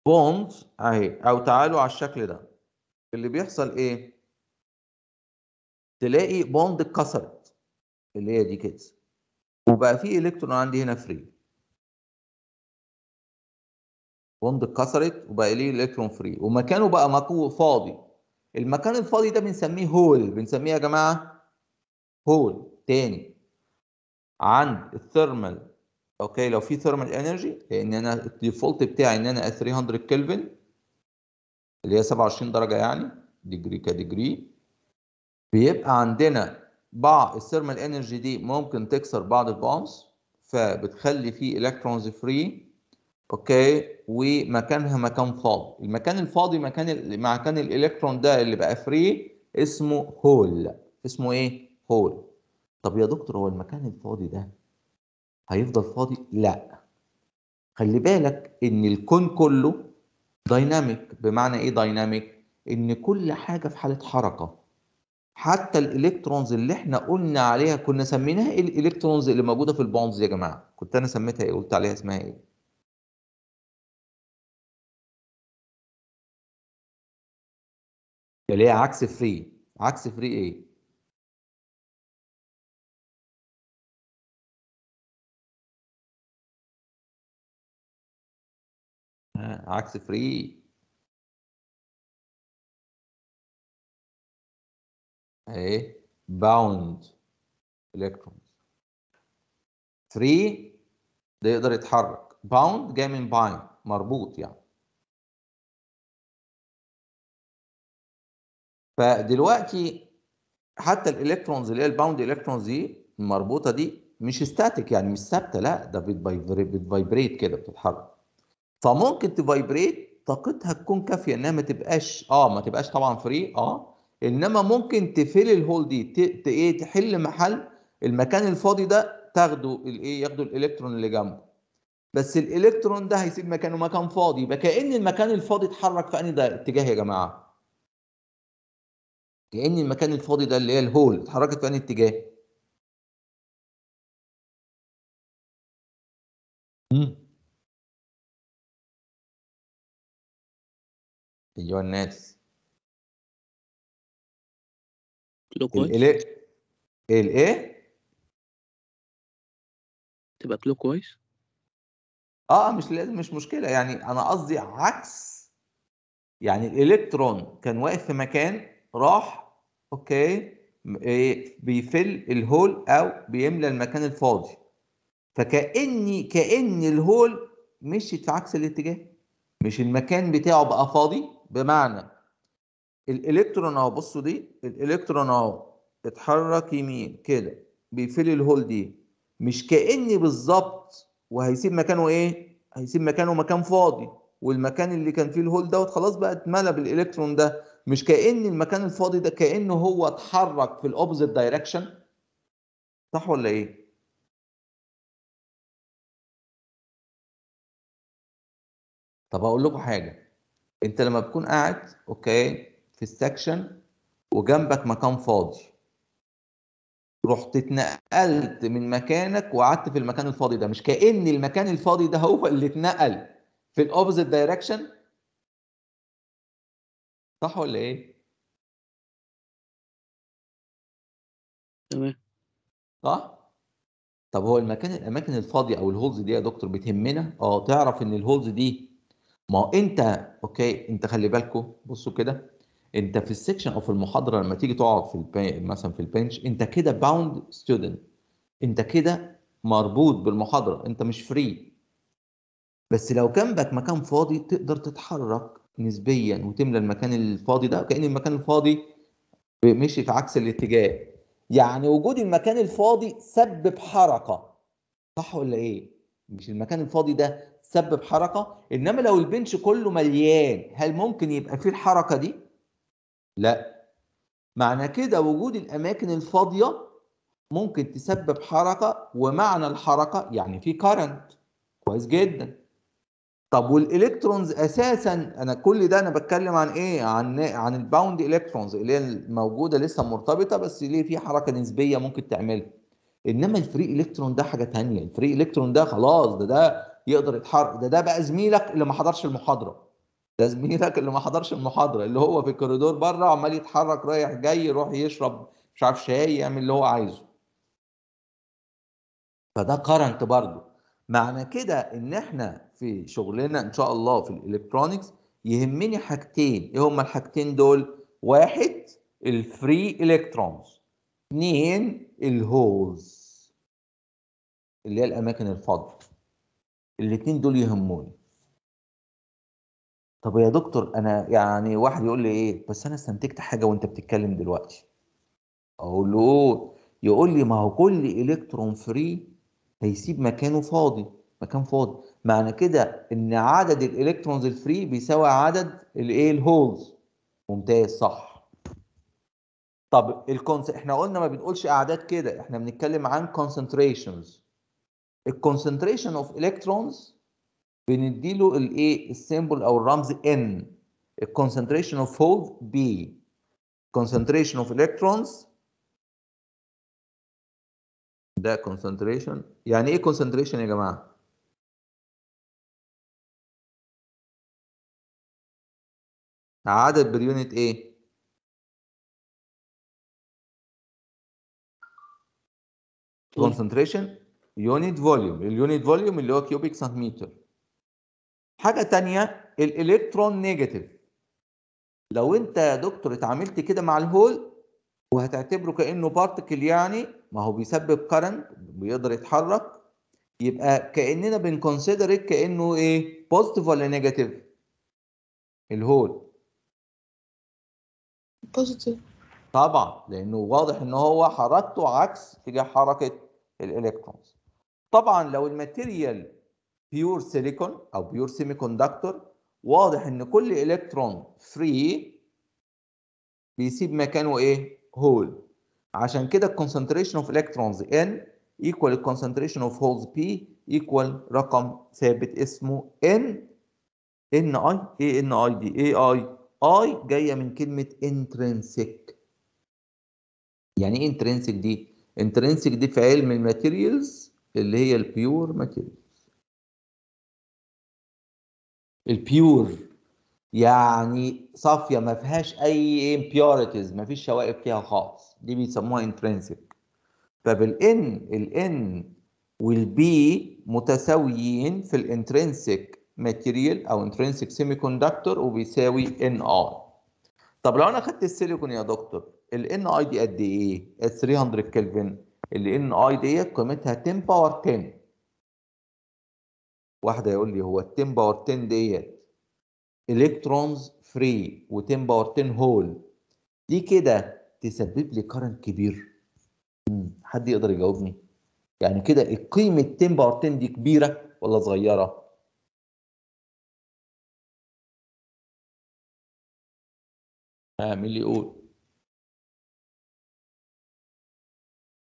بوند اهي او تعالوا على الشكل ده اللي بيحصل ايه تلاقي بوند اتكسرت اللي هي دي كده وبقى في الكترون عندي هنا فري بوند اتكسرت وبقى ليه الكترون فري ومكانه بقى مكو فاضي المكان الفاضي ده بنسميه هول بنسميه يا جماعه هول تاني عند الثيرمال اوكي لو في ثيرمال انرجي لان انا الديفولت بتاعي ان انا 300 كلفن اللي هي 27 درجه يعني ديجري كديجري بيبقى عندنا بعض الثيرمال انرجي دي ممكن تكسر بعض البونز فبتخلي فيه الكترونز فري اوكي ومكانها مكان فاضي المكان الفاضي مكان مكان الالكترون ده اللي بقى فري اسمه هول اسمه ايه هول طب يا دكتور هو المكان الفاضي ده هيفضل فاضي لا خلي بالك ان الكون كله دايناميك بمعنى ايه دايناميك ان كل حاجه في حاله حركه حتى الالكترونز اللي احنا قلنا عليها كنا سميناها ايه الالكترونز اللي موجوده في البوندز يا جماعه كنت انا سميتها ايه قلت عليها اسمها ايه اللي هي عكس فري عكس فري ايه آه، عكس فري ايه باوند الكترونز فري ده يقدر يتحرك باوند جاي من بايند مربوط يعني فدلوقتي حتى الالكترونز اللي هي الباوند الكترونز دي المربوطه دي مش ستاتيك يعني مش ثابته لا ده بتفايبريت كده بتتحرك فممكن تفايبريت طاقتها تكون كافيه انها ما تبقاش اه ما تبقاش طبعا فري اه انما ممكن تفل الهول دي ايه تحل محل المكان الفاضي ده تاخده الايه ياخده الالكترون اللي جنبه بس الالكترون ده هيسيب مكانه مكان فاضي يبقى كان المكان الفاضي اتحرك في انهي اتجاه يا جماعه كان المكان الفاضي ده اللي هي الهول اتحركت في انهي اتجاه امم الناس كلوكوايز ال ايه تبقى كلوكويز اه مش لازم مش مشكله يعني انا قصدي عكس يعني الالكترون كان واقف في مكان راح اوكي إيه، بيفل الهول او بيملى المكان الفاضي فكاني كان الهول مشيت في عكس الاتجاه مش المكان بتاعه بقى فاضي بمعنى الالكترون اهو بصوا دي الالكترون اهو اتحرك يمين كده بيفل الهول دي مش كاني بالظبط وهيسيب مكانه ايه هيسيب مكانه مكان فاضي والمكان اللي كان فيه الهول دوت خلاص بقى اتملى بالالكترون ده مش كان المكان الفاضي ده كانه هو اتحرك في الاوبوزيت دايركشن صح ولا ايه طب اقول لكم حاجه انت لما بتكون قاعد اوكي في السكشن وجنبك مكان فاضي رحت اتنقلت من مكانك وقعدت في المكان الفاضي ده مش كأن المكان الفاضي ده هو اللي اتنقل في الاوبزيت دايركشن صح ولا ايه؟ تمام صح؟ طب هو المكان الاماكن الفاضيه او الهولز دي يا دكتور بتهمنا؟ اه تعرف ان الهولز دي ما انت اوكي انت خلي بالكم بصوا كده انت في السكشن او في المحاضره لما تيجي تقعد في البي... مثلا في البنش انت كده باوند ستودنت انت كده مربوط بالمحاضره انت مش فري بس لو جنبك مكان فاضي تقدر تتحرك نسبيا وتملى المكان الفاضي ده كأن المكان الفاضي مشي في عكس الاتجاه يعني وجود المكان الفاضي سبب حركه صح ولا ايه مش المكان الفاضي ده سبب حركه انما لو البنش كله مليان هل ممكن يبقى فيه الحركه دي لا معنى كده وجود الاماكن الفاضيه ممكن تسبب حركه ومعنى الحركه يعني في كارنت كويس جدا طب والالكترونز اساسا انا كل ده انا بتكلم عن ايه عن عن الباوند الكترونز اللي هي الموجوده لسه مرتبطه بس ليه في حركه نسبيه ممكن تعملها انما الفري الكترون ده حاجه ثانيه الفري الكترون ده خلاص ده ده يقدر يتحرك ده ده بقى زميلك اللي ما حضرش المحاضره ده زميلك اللي ما حضرش المحاضره اللي هو في الكوريدور بره عمال يتحرك رايح جاي يروح يشرب مش عارف شاي يعمل اللي هو عايزه فده كرنت برضه معنى كده ان احنا في شغلنا ان شاء الله في الالكترونكس يهمني حاجتين ايه هما الحاجتين دول واحد الفري الكترونز اثنين الهولز اللي هي الاماكن الفاضيه الاثنين دول يهموني طب يا دكتور انا يعني واحد يقول لي ايه بس انا استنتجت حاجه وانت بتتكلم دلوقتي اقول له يقول لي ما هو كل الكترون فري هيسيب مكانه فاضي مكان فاضي معنى كده ان عدد الالكترونز الفري بيساوي عدد الايه الهولز ممتاز صح طب الكونس احنا قلنا ما بنقولش اعداد كده احنا بنتكلم عن كونسنتريشنز الكونسنتريشن اوف الكترونز بندي له الايه السيمبل او الرمز ان الكونسنتريشن اوف هولز بي كونسنتريشن اوف الكترونز ده كونسنتريشن يعني ايه كونسنتريشن يا جماعه عدد باليونت ايه كونسنتريشن يونت فوليوم اليونت فوليوم اللي هو كيوبيك سنتيمتر حاجه تانية الالكترون نيجاتيف لو انت يا دكتور اتعاملت كده مع الهول وهتعتبره كانه بارتكل يعني ما هو بيسبب كارنت بيقدر يتحرك يبقى كاننا بنكونسيدر كانه ايه بوزيتيف ولا نيجاتيف الهول بوزيتيف طبعا لانه واضح ان هو حركته عكس اتجاه حركه الالكترونز طبعا لو الماتيريال بيور سيليكون او بيور سيمي كوندكتور واضح ان كل الكترون فري بيسيب مكانه ايه هول عشان كده الكونسنتريشن اوف الكترونز ان ايكوال الكونسنتريشن اوف هولز بي ايكوال رقم ثابت اسمه ان ان اي اي ان اي دي اي اي اي جايه من كلمه انترنسك يعني ايه انترنسك دي انترنسك دي في علم الماتيريالز اللي هي البيور ماتيريالز البيور يعني صافيه ما فيهاش اي امبيورتيز ما فيش شوائب فيها خالص دي بيسموها انترنسك طب الان والـ والبي متساويين في الانترنسك ماتيريال او انترنسك سيمي كوندكتور وبيساوي ان اي طب لو انا خدت السيليكون يا دكتور الان اي دي قد ايه؟ 300 كلفن ال ان اي ديت قيمتها 10 باور 10 واحده يقول لي هو ال 10 باور 10 ديت الكترونز فري و10 باور 10 هول دي كده تسبب لي كارنت كبير حد يقدر يجاوبني يعني كده القيمه 10 باور 10 دي كبيره ولا صغيره ها آه، مين اللي يقول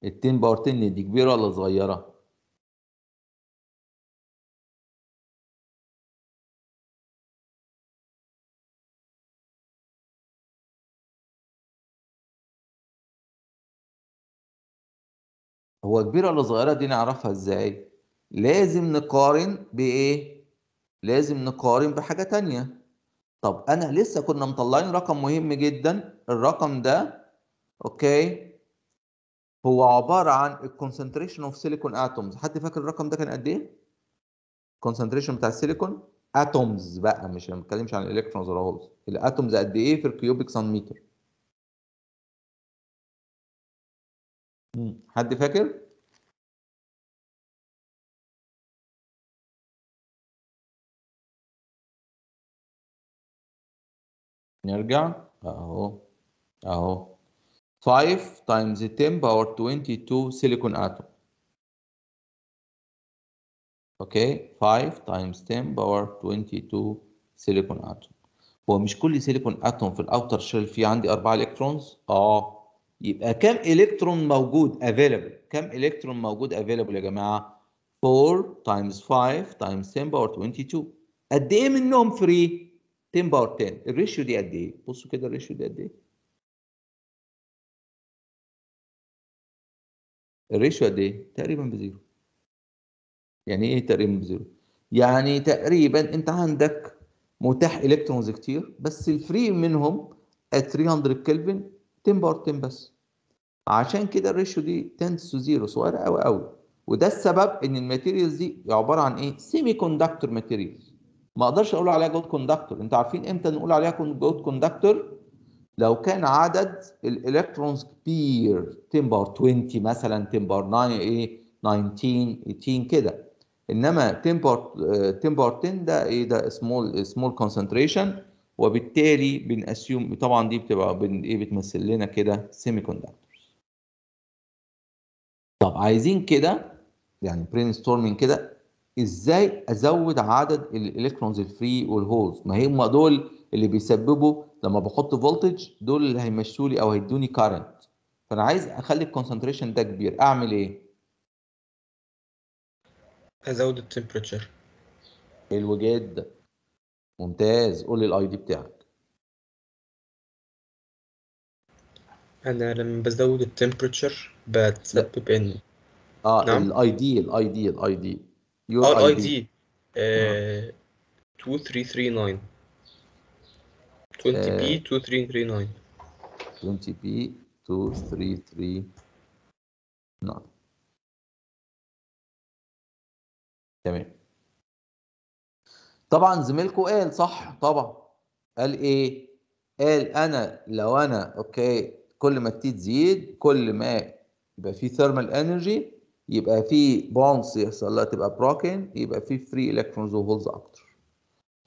التين باور 10 دي كبيرة ولا صغيرة؟ هو كبيرة ولا صغيرة دي نعرفها ازاي؟ لازم نقارن بإيه؟ لازم نقارن بحاجة تانية طب أنا لسه كنا مطلعين رقم مهم جدا الرقم ده أوكي هو عباره عن concentration of silicon atoms حد فاكر الرقم ده كان قد ايه concentration بتاع السيليكون atoms بقى مش ما عن الالكترونز ولا هولز الاتومز قد ايه في الكيوبيك سم متر حد فاكر نرجع اهو اهو 5 times 10 power 22 silicon atom. Okay, 5 times 10 power 22 silicon atom. هو مش كل سيليكون اتوم في الاوتر شيل في عندي 4 الكترونز؟ اه يبقى كم الكترون موجود افيلبل؟ كم الكترون موجود افيلبل يا جماعه؟ 4 times 5 times 10 باور 22 قد ايه منهم فري؟ 10 باور 10 الريشيو دي قد ايه؟ بصوا كده الريشيو دي قد ايه؟ الريشيو قد ايه؟ تقريبا بزيرو يعني ايه تقريبا بزيرو؟ يعني تقريبا انت عندك متاح الكترونز كتير بس الفري منهم 300 كلفن 10 باور 10 بس عشان كده الريشيو دي 10 تو زيرو صغيره قوي قوي وده السبب ان الماتيريالز دي عباره عن ايه سيمي كوندكتور ماتيريالز ما اقدرش اقول عليها جود كوندكتور انتوا عارفين امتى نقول عليها جود كوندكتور لو كان عدد الالكترونز كبير 10 باور 20 مثلا 10 باور 9 ايه 19 18 كده انما 10 باور 10 10 ده ايه ده سمول سمول كونسنتريشن وبالتالي بنأسيوم طبعا دي بتبقى ايه بتمثل لنا كده سيمي كوندكتورز طب عايزين كده يعني برين ستورمنج كده ازاي ازود عدد الالكترونز الفري والهولز ما هم دول اللي بيسببوا لما بحط فولتج دول اللي هيمشوا لي او هيدوني كارنت فانا عايز اخلي الكونسنتريشن ده كبير اعمل ايه ازود التمبريتشر حلو جدا ممتاز قول لي الاي دي بتاعك انا لما بزود التمبريتشر بتسبب ان اه الاي دي الاي دي الاي دي اه الاي دي 2339 20p2339 20p2339 آه، تمام طبعا زميلكم قال صح طبعا قال ايه قال انا لو انا اوكي كل ما تي تزيد كل ما يبقى في ثيرمال انرجي يبقى في بونس يحصل لها تبقى بروكن يبقى في فري الكترونز وهولز اكتر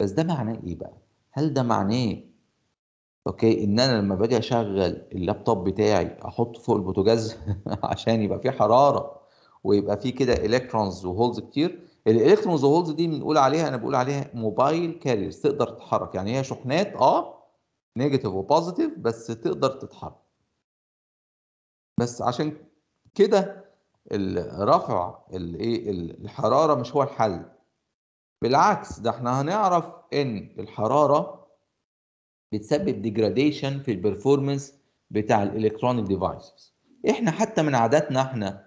بس ده معناه ايه بقى هل ده معناه اوكي ان انا لما باجي اشغل اللابتوب بتاعي احطه فوق البوتاجاز عشان يبقى فيه حراره ويبقى فيه كده الكترونز وهولز كتير الالكترونز وهولز دي بنقول عليها انا بقول عليها موبايل كاريرز تقدر تتحرك يعني هي شحنات اه نيجاتيف وبوزيتيف بس تقدر تتحرك بس عشان كده رفع الايه الحراره مش هو الحل بالعكس ده احنا هنعرف ان الحراره بتسبب ديجراديشن في البرفورمانس بتاع الالكترونيك ديفايسز احنا حتى من عاداتنا احنا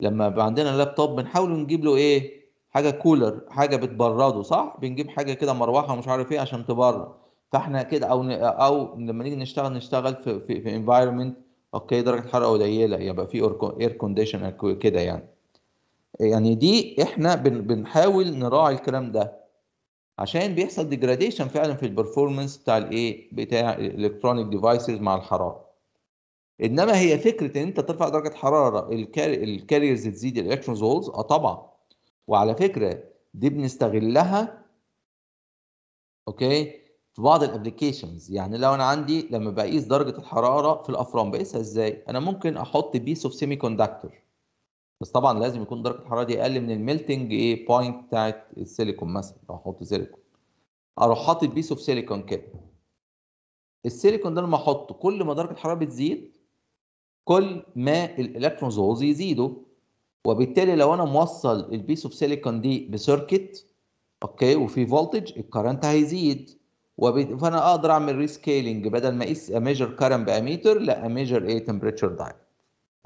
لما عندنا لابتوب بنحاول نجيب له ايه حاجه كولر حاجه بتبرده صح بنجيب حاجه كده مروحه ومش عارف ايه عشان تبرد فاحنا كده او او لما نيجي نشتغل نشتغل في في, في انفايرمنت اوكي درجه حراره قليله يبقى في اير كونديشن كده يعني يعني دي احنا بنحاول نراعي الكلام ده عشان بيحصل ديجراديشن فعلا في البرفورمانس بتاع الايه بتاع الالكترونيك ديفايسز مع الحراره انما هي فكره ان انت ترفع درجه حراره الكاريرز تزيد الالكترونز هولز اه طبعا وعلى فكره دي بنستغلها اوكي في بعض الابلكيشنز يعني لو انا عندي لما بقيس درجه الحراره في الافران بقيسها ازاي انا ممكن احط بيس اوف سيمي كوندكتور بس طبعا لازم يكون درجه الحراره دي اقل من الميلتنج ايه بوينت بتاعت السيليكون مثلا لو احط سيليكون اروح حاطط بيس اوف سيليكون كده السيليكون ده لما احطه كل ما درجه الحراره بتزيد كل ما الالكترونز هوز يزيدوا وبالتالي لو انا موصل البيس اوف سيليكون دي بسيركت اوكي وفي فولتج الكرنت هيزيد وب... فانا اقدر اعمل ريسكيلينج بدل ما اقيس اميجر كرنت باميتر لا اميجر ايه تمبريتشر دايت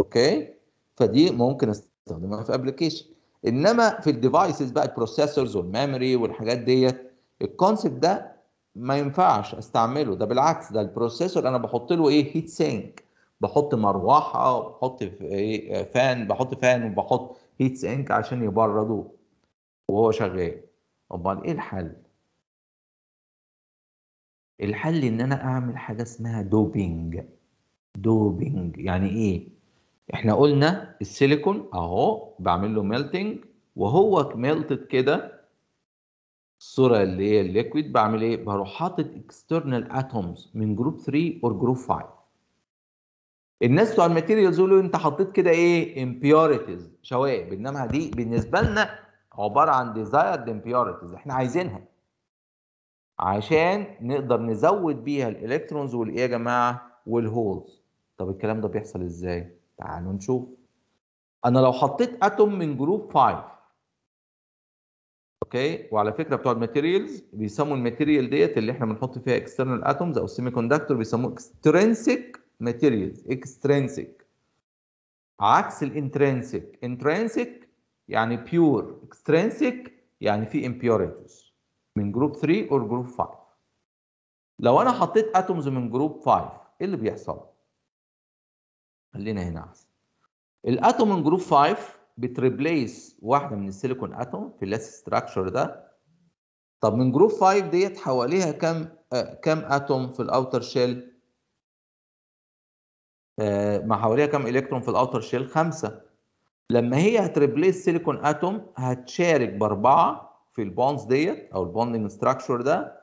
اوكي فدي ممكن استخدمها في ابلكيشن انما في الديفايسز بقى البروسيسورز والميموري والحاجات ديت الكونسبت ده ما ينفعش استعمله ده بالعكس ده البروسيسور انا بحط له ايه هيت سينك بحط مروحه إيه؟ وبحط فان بحط فان وبحط هيت سينك عشان يبردوا وهو شغال امال ايه الحل الحل ان انا اعمل حاجه اسمها دوبينج دوبينج يعني ايه احنا قلنا السيليكون اهو بعمل له ميلتنج وهو ميلتد كده الصوره اللي هي الليكويد بعمل ايه بروح حاطط اكسترنال اتومز من جروب 3 اور جروب 5 الناس بتوع الماتيريالز يقولوا انت حطيت كده ايه امبيوريتيز شوائب انما دي بالنسبه لنا عباره عن ديزايرد امبيوريتيز احنا عايزينها عشان نقدر نزود بيها الالكترونز والايه يا جماعه والهولز طب الكلام ده بيحصل ازاي تعالوا نشوف انا لو حطيت اتوم من جروب 5 اوكي وعلى فكره بتوع الماتيريالز بيسموا الماتيريال ديت اللي احنا بنحط فيها اكسترنال اتومز او السيمي كوندكتور بيسموه اكسترنسيك ماتيريالز اكسترنسيك عكس الانترنسيك انترنسيك يعني بيور اكسترنسيك يعني في امبيوريتيز من جروب 3 او جروب 5 لو انا حطيت اتومز من جروب 5 ايه اللي بيحصل خلينا هنا احسن الاتوم من جروب 5 بتريبليس واحده من السيليكون اتوم في اللاس ستراكشر ده طب من جروب 5 ديت حواليها كام آه كام اتوم في الاوتر شيل آه ما حواليها كام الكترون في الاوتر شيل خمسة لما هي هتريبليس سيليكون اتوم هتشارك باربعه في البوندز ديت او البوندنج ستراكشر ده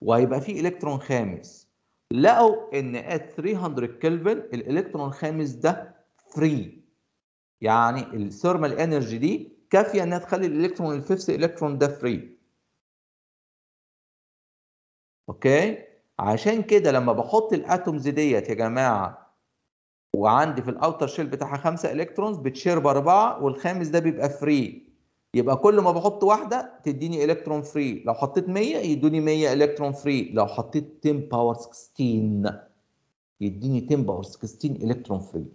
وهيبقى فيه الكترون خامس لقوا ان ات 300 كلفن الالكترون الخامس ده فري يعني الثيرمال انرجي دي كافيه انها تخلي الالكترون الفيفث الكترون ده فري اوكي عشان كده لما بحط الاتومز ديت يا جماعه وعندي في الاوتر شيل بتاعها خمسه الكترونز بتشير باربعه والخامس ده بيبقى فري يبقى كل ما بحط واحده تديني الكترون فري لو حطيت 100 يدوني 100 الكترون فري لو حطيت 10 باور 16 يديني 10 باور 16 الكترون فري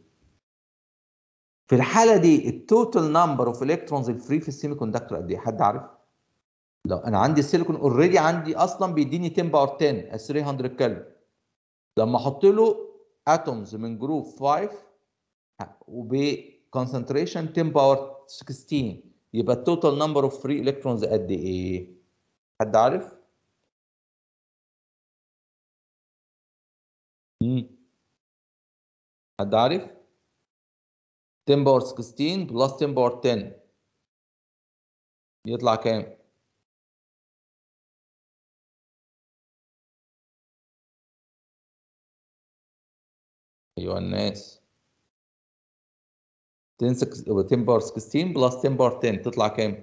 في الحاله دي التوتال نمبر اوف الكترونز الفري في السيمي كوندكتور قد ايه حد عارف لو انا عندي السيليكون اوريدي عندي اصلا بيديني 10 باور 10 300 كلب لما احط له اتومز من جروب 5 وبكونسنتريشن 10 باور 16 يبقى التوتال نمبر اوف فري الكترونز قد ايه؟ حد عارف؟ مم. حد عارف؟ 10 باور 16 بلس 10 باور 10 يطلع كام؟ ايوه الناس 10 10 باور 16 بلس 10 باور 10 تطلع كام؟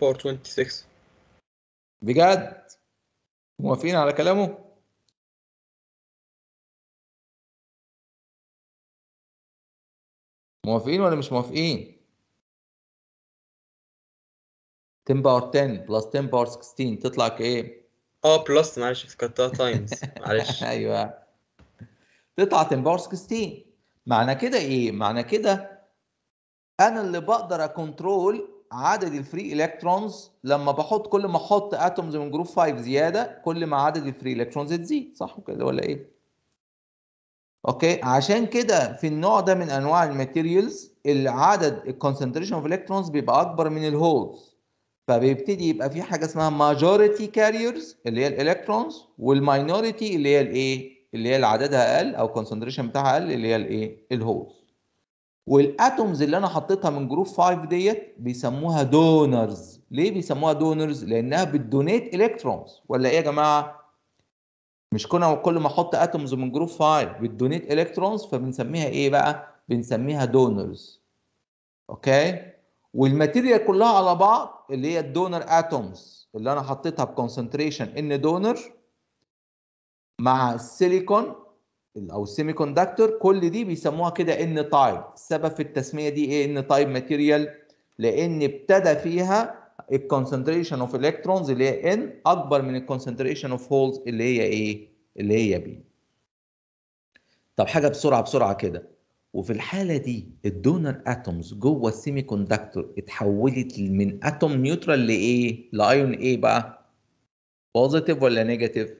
باور 26 بجد؟ موافقين على كلامه؟ موافقين ولا مش موافقين؟ 10 باور 10 بلس 10 باور 16 تطلع كايه؟ اه بلس معلش افتكرتها تايمز معلش ايوه تطلع 10 باور 16 معنى كده ايه؟ معنى كده انا اللي بقدر اكونترول عدد الفري الكترونز لما بحط كل ما احط اتومز من جروب 5 زياده كل ما عدد الفري الكترونز تزيد صح كده ولا ايه؟ اوكي عشان كده في النوع ده من انواع الماتيريالز العدد الكونسنتريشن اوف الكترونز بيبقى اكبر من الهولز فبيبتدي يبقى في حاجه اسمها ماجوريتي كاريرز اللي هي الالكترونز والماينوريتي اللي هي الايه اللي هي عددها اقل او كونسنتريشن بتاعها اقل اللي هي الايه الهولز والاتومز اللي انا حطيتها من جروب 5 ديت بيسموها دونرز ليه بيسموها دونرز لانها بتدونيت الكترونز ولا ايه يا جماعه مش كنا كل ما احط اتومز من جروب 5 بتدونيت الكترونز فبنسميها ايه بقى بنسميها دونرز اوكي والماتيريال كلها على بعض اللي هي الدونر اتومز اللي انا حطيتها بكونسنتريشن ان دونر مع السيليكون او السيمي كوندكتور كل دي بيسموها كده ان تايب السبب في التسميه دي ايه ان تايب ماتيريال لان ابتدى فيها الكونسنتريشن اوف الكترونز اللي هي ان اكبر من الكونسنتريشن اوف هولز اللي هي ايه اللي هي بي طب حاجه بسرعه بسرعه كده وفي الحالة دي الدونر اتومز جوه السيمي كوندكتور اتحولت من اتوم نيوترال لايه؟ لايون ايه بقى؟ بوزيتيف ولا نيجاتيف؟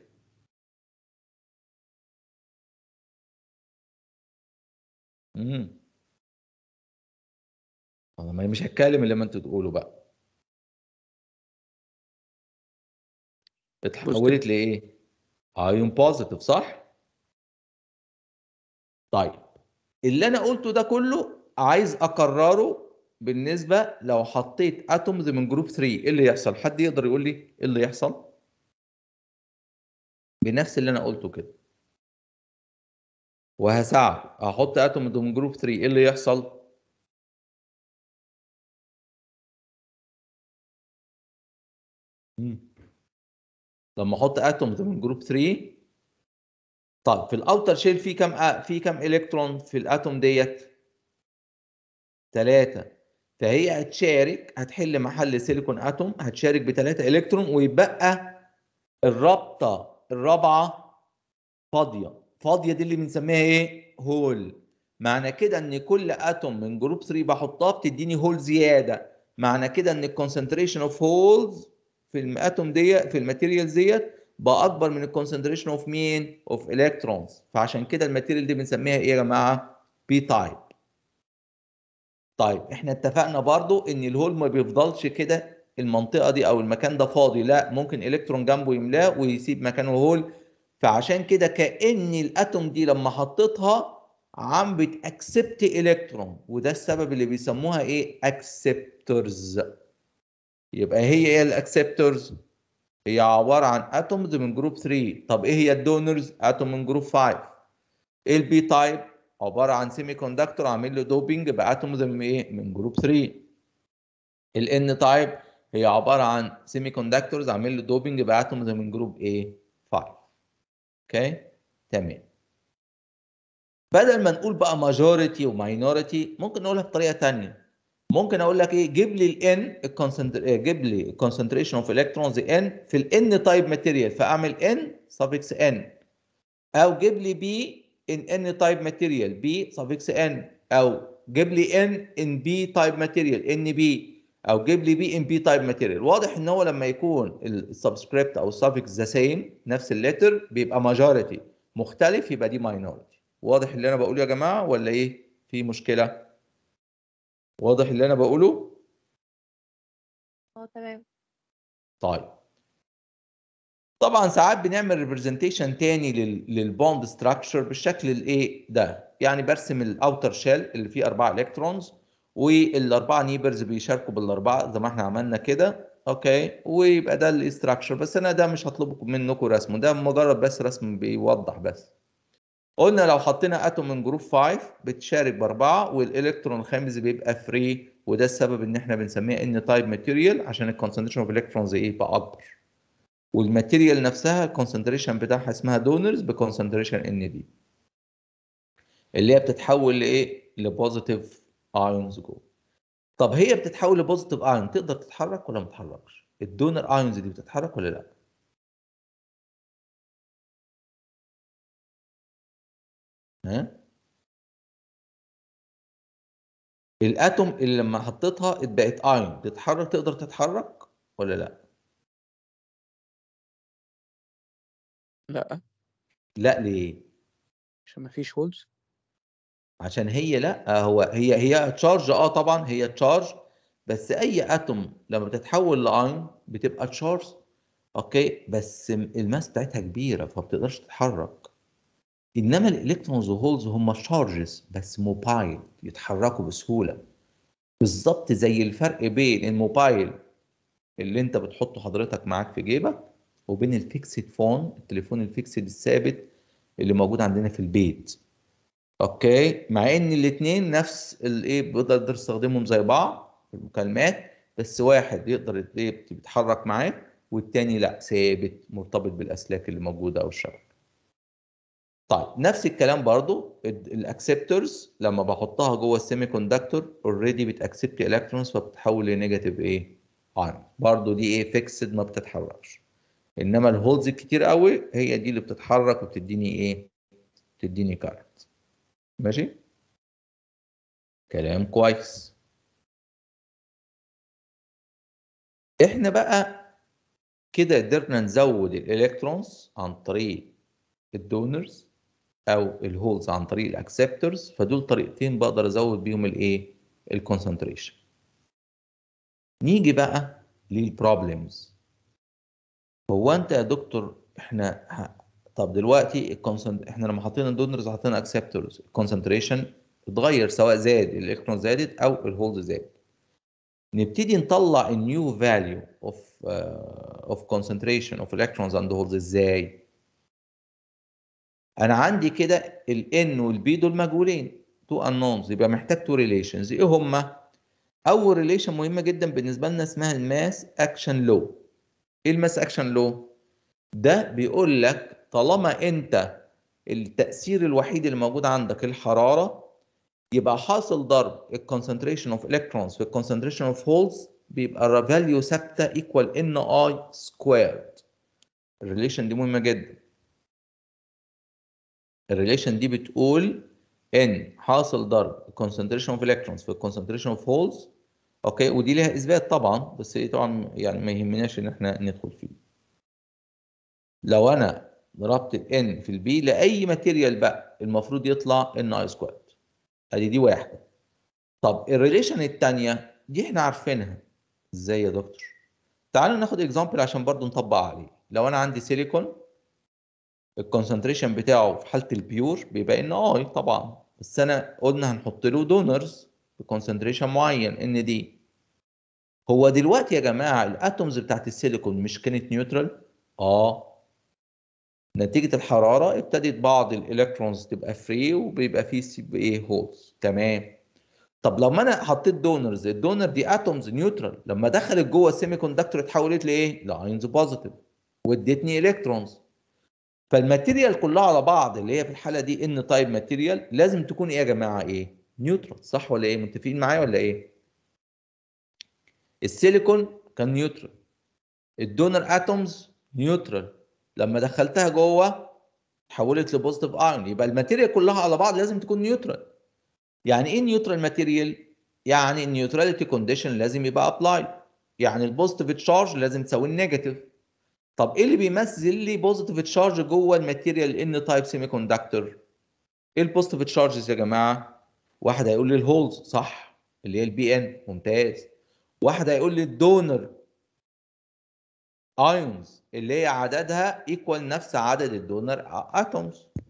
امم انا مش هتكلم اللي ما انتوا تقولوا بقى اتحولت لايه؟ ايون بوزيتيف صح؟ طيب اللي انا قلته ده كله عايز اكرره بالنسبه لو حطيت اتومز من جروب 3 ايه اللي يحصل حد يقدر يقول لي ايه اللي يحصل بنفس اللي انا قلته كده وهساعد احط اتومز من جروب 3 ايه اللي يحصل لما احط اتومز من جروب 3 طيب في الاوتر شيل في كم في كم الكترون في الاتوم ديت؟ ثلاثة فهي هتشارك هتحل محل سيليكون اتوم هتشارك بثلاثة الكترون ويبقى الرابطة الرابعة فاضية فاضية دي اللي بنسميها ايه؟ هول معنى كده ان كل اتوم من جروب 3 بحطها بتديني هول زيادة معنى كده ان الكونسنتريشن اوف هولز في الاتوم ديت في الماتيريالز ديت بقى اكبر من الكونسنتريشن اوف مين اوف الكترونز فعشان كده الماتيريال دي بنسميها ايه يا جماعه بي تايب طيب احنا اتفقنا برضو ان الهول ما بيفضلش كده المنطقه دي او المكان ده فاضي لا ممكن الكترون جنبه يملاه ويسيب مكانه هول فعشان كده كان الاتوم دي لما حطيتها عم بتاكسبت الكترون وده السبب اللي بيسموها ايه اكسبتورز يبقى هي ايه الاكسبتورز هي عباره عن اتومز من جروب 3 طب ايه هي الدونرز اتوم من جروب 5 البي تايب عباره عن سيمي كوندكتور عامل له دوبينج باتومز من ايه من جروب 3 الان تايب هي عباره عن سيمي كوندكتورز عامل له دوبينج باتومز من جروب ايه 5 اوكي تمام بدل ما نقول بقى ماجوريتي وماينوريتي ممكن نقولها بطريقه ثانيه ممكن اقول لك ايه جيب لي الان إيه، جيب لي concentration اوف الكترونز ان في الان تايب ماتيريال فاعمل ان سافكس ان او جيب لي بي ان ان تايب ماتيريال بي سافكس ان او جيب لي ان ان بي تايب ماتيريال ان بي او جيب لي بي ان بي تايب ماتيريال واضح ان هو لما يكون السبسكريبت او السافكس ذا سيم نفس الليتر بيبقى ماجوريتي مختلف يبقى دي ماينورتي واضح اللي انا بقوله يا جماعه ولا ايه في مشكله واضح اللي انا بقوله اه تمام طيب طبعا ساعات بنعمل ريبرزنتيشن تاني للبوند ستراكشر بالشكل الايه ده يعني برسم الاوتر شيل اللي فيه اربعه الكترونز والاربعه نيبرز بيشاركوا بالاربعه زي ما احنا عملنا كده اوكي ويبقى ده الاستراكشر بس انا ده مش هطلب منكم رسمه ده مجرد بس رسم بيوضح بس قلنا لو حطينا اتوم من جروب 5 بتشارك باربعه والالكترون الخامس بيبقى فري وده السبب ان احنا بنسميها ان تايب ماتيريال عشان الكونسنتريشن اوف الكترونز ايه يبقى اكبر والماتيريال نفسها الكونسنتريشن بتاعها اسمها دونرز بكونسنتريشن ان دي اللي هي بتتحول لايه لبوزيتيف ايونز جو طب هي بتتحول لبوزيتيف ايون تقدر تتحرك ولا ما تتحركش الدونر ايونز دي بتتحرك ولا لا ها الاتوم اللي لما حطيتها اتبقت ايون تتحرك تقدر تتحرك ولا لا لا لا ليه عشان ما فيش هولز عشان هي لا هو هي هي تشارج اه طبعا هي تشارج بس اي اتوم لما بتتحول لاين بتبقى تشارج اوكي بس الماس بتاعتها كبيره فما بتقدرش تتحرك انما الالكترونز والهولز هم شارجز بس موبايل يتحركوا بسهوله بالظبط زي الفرق بين الموبايل اللي انت بتحطه حضرتك معاك في جيبك وبين الفيكسد فون التليفون الفيكسد الثابت اللي موجود عندنا في البيت اوكي مع ان الاثنين نفس الايه بتقدر تستخدمهم زي بعض في المكالمات بس واحد يقدر ايه بتتحرك معاه والتاني لا ثابت مرتبط بالاسلاك اللي موجوده او الشبكه طيب نفس الكلام برضو الاكسبتورز لما بحطها جوه السيمي كوندكتور اوريدي بتاكسبت الكترونز فبتتحول لنيجاتيف ايه ايون برضو دي ايه فيكسد ما بتتحركش انما الهولز الكتير قوي هي دي اللي بتتحرك وبتديني ايه بتديني كارت ماشي كلام كويس احنا بقى كده قدرنا نزود الالكترونز عن طريق الدونرز او الهولز عن طريق الاكسبتورز فدول طريقتين بقدر ازود بيهم الايه الكونسنتريشن نيجي بقى للبروبلمز هو انت يا دكتور احنا طب دلوقتي الكونسنت احنا لما حطينا الدونرز حطينا اكسبتورز الكونسنتريشن اتغير سواء زاد الالكترون زادت او الهولز زاد نبتدي نطلع النيو فاليو اوف اوف كونسنتريشن اوف الكترونز اند هولز ازاي انا عندي كده الان والبي دول مجهولين تو انونز يبقى محتاج تو ريليشنز ايه هما اول ريليشن مهمه جدا بالنسبه لنا اسمها الماس اكشن لو ايه الماس اكشن لو ده بيقول لك طالما انت التاثير الوحيد اللي موجود عندك الحراره يبقى حاصل ضرب الكونسنتريشن اوف الكترونز في الكونسنتريشن اوف هولز بيبقى الفاليو ثابته ايكوال ان اي سكويرد الريليشن دي مهمه جدا الريليشن دي بتقول ان حاصل ضرب الكونسنتريشن اوف الكترونز في الكونسنتريشن اوف هولز اوكي ودي ليها اثبات طبعا بس طبعا يعني ما يهمناش ان احنا ندخل فيه لو انا ضربت n في البي لاي ماتيريال بقى المفروض يطلع ان اي سكواد ادي دي واحده طب الريليشن الثانيه دي احنا عارفينها ازاي يا دكتور تعالوا ناخد اكزامبل عشان برضو نطبق عليه لو انا عندي سيليكون الكونسنتريشن بتاعه في حاله البيور بيبقى ان اي آه، طبعا بس انا قلنا هنحط له دونرز بكونسنتريشن معين ان دي هو دلوقتي يا جماعه الاتومز بتاعت السيليكون مش كانت نيوترال اه نتيجه الحراره ابتدت بعض الالكترونز تبقى فري وبيبقى فيه سي بي اي هولز تمام طب لما انا حطيت دونرز الدونر دي اتومز نيوترال لما دخلت جوه السيمي كوندكتور اتحولت لايه لاينز بوزيتيف وادتني الكترونز فالماتيريال كلها على بعض اللي هي في الحاله دي ان تايب ماتيريال لازم تكون ايه يا جماعه ايه نيوترال صح ولا ايه متفقين معايا ولا ايه السيليكون كان نيوترال الدونر اتومز نيوترال لما دخلتها جوه تحولت لبوزيتيف ايون يبقى الماتيريال كلها على بعض لازم تكون نيوترال يعني ايه نيوترال ماتيريال يعني النيوتراليتي كونديشن لازم يبقى ابلايد يعني البوزيتيف تشارج لازم تساوي النيجاتيف طب ايه اللي بيمثل لي بوزيتيف تشارج جوه الماتيريال ان تايب سيمي كوندكتور ايه البوزيتيف تشارجز يا جماعه واحد هيقول لي الهولز صح اللي هي البي ان ممتاز واحد هيقول لي الدونر ايونز اللي هي عددها ايكوال نفس عدد الدونر اتومز آه،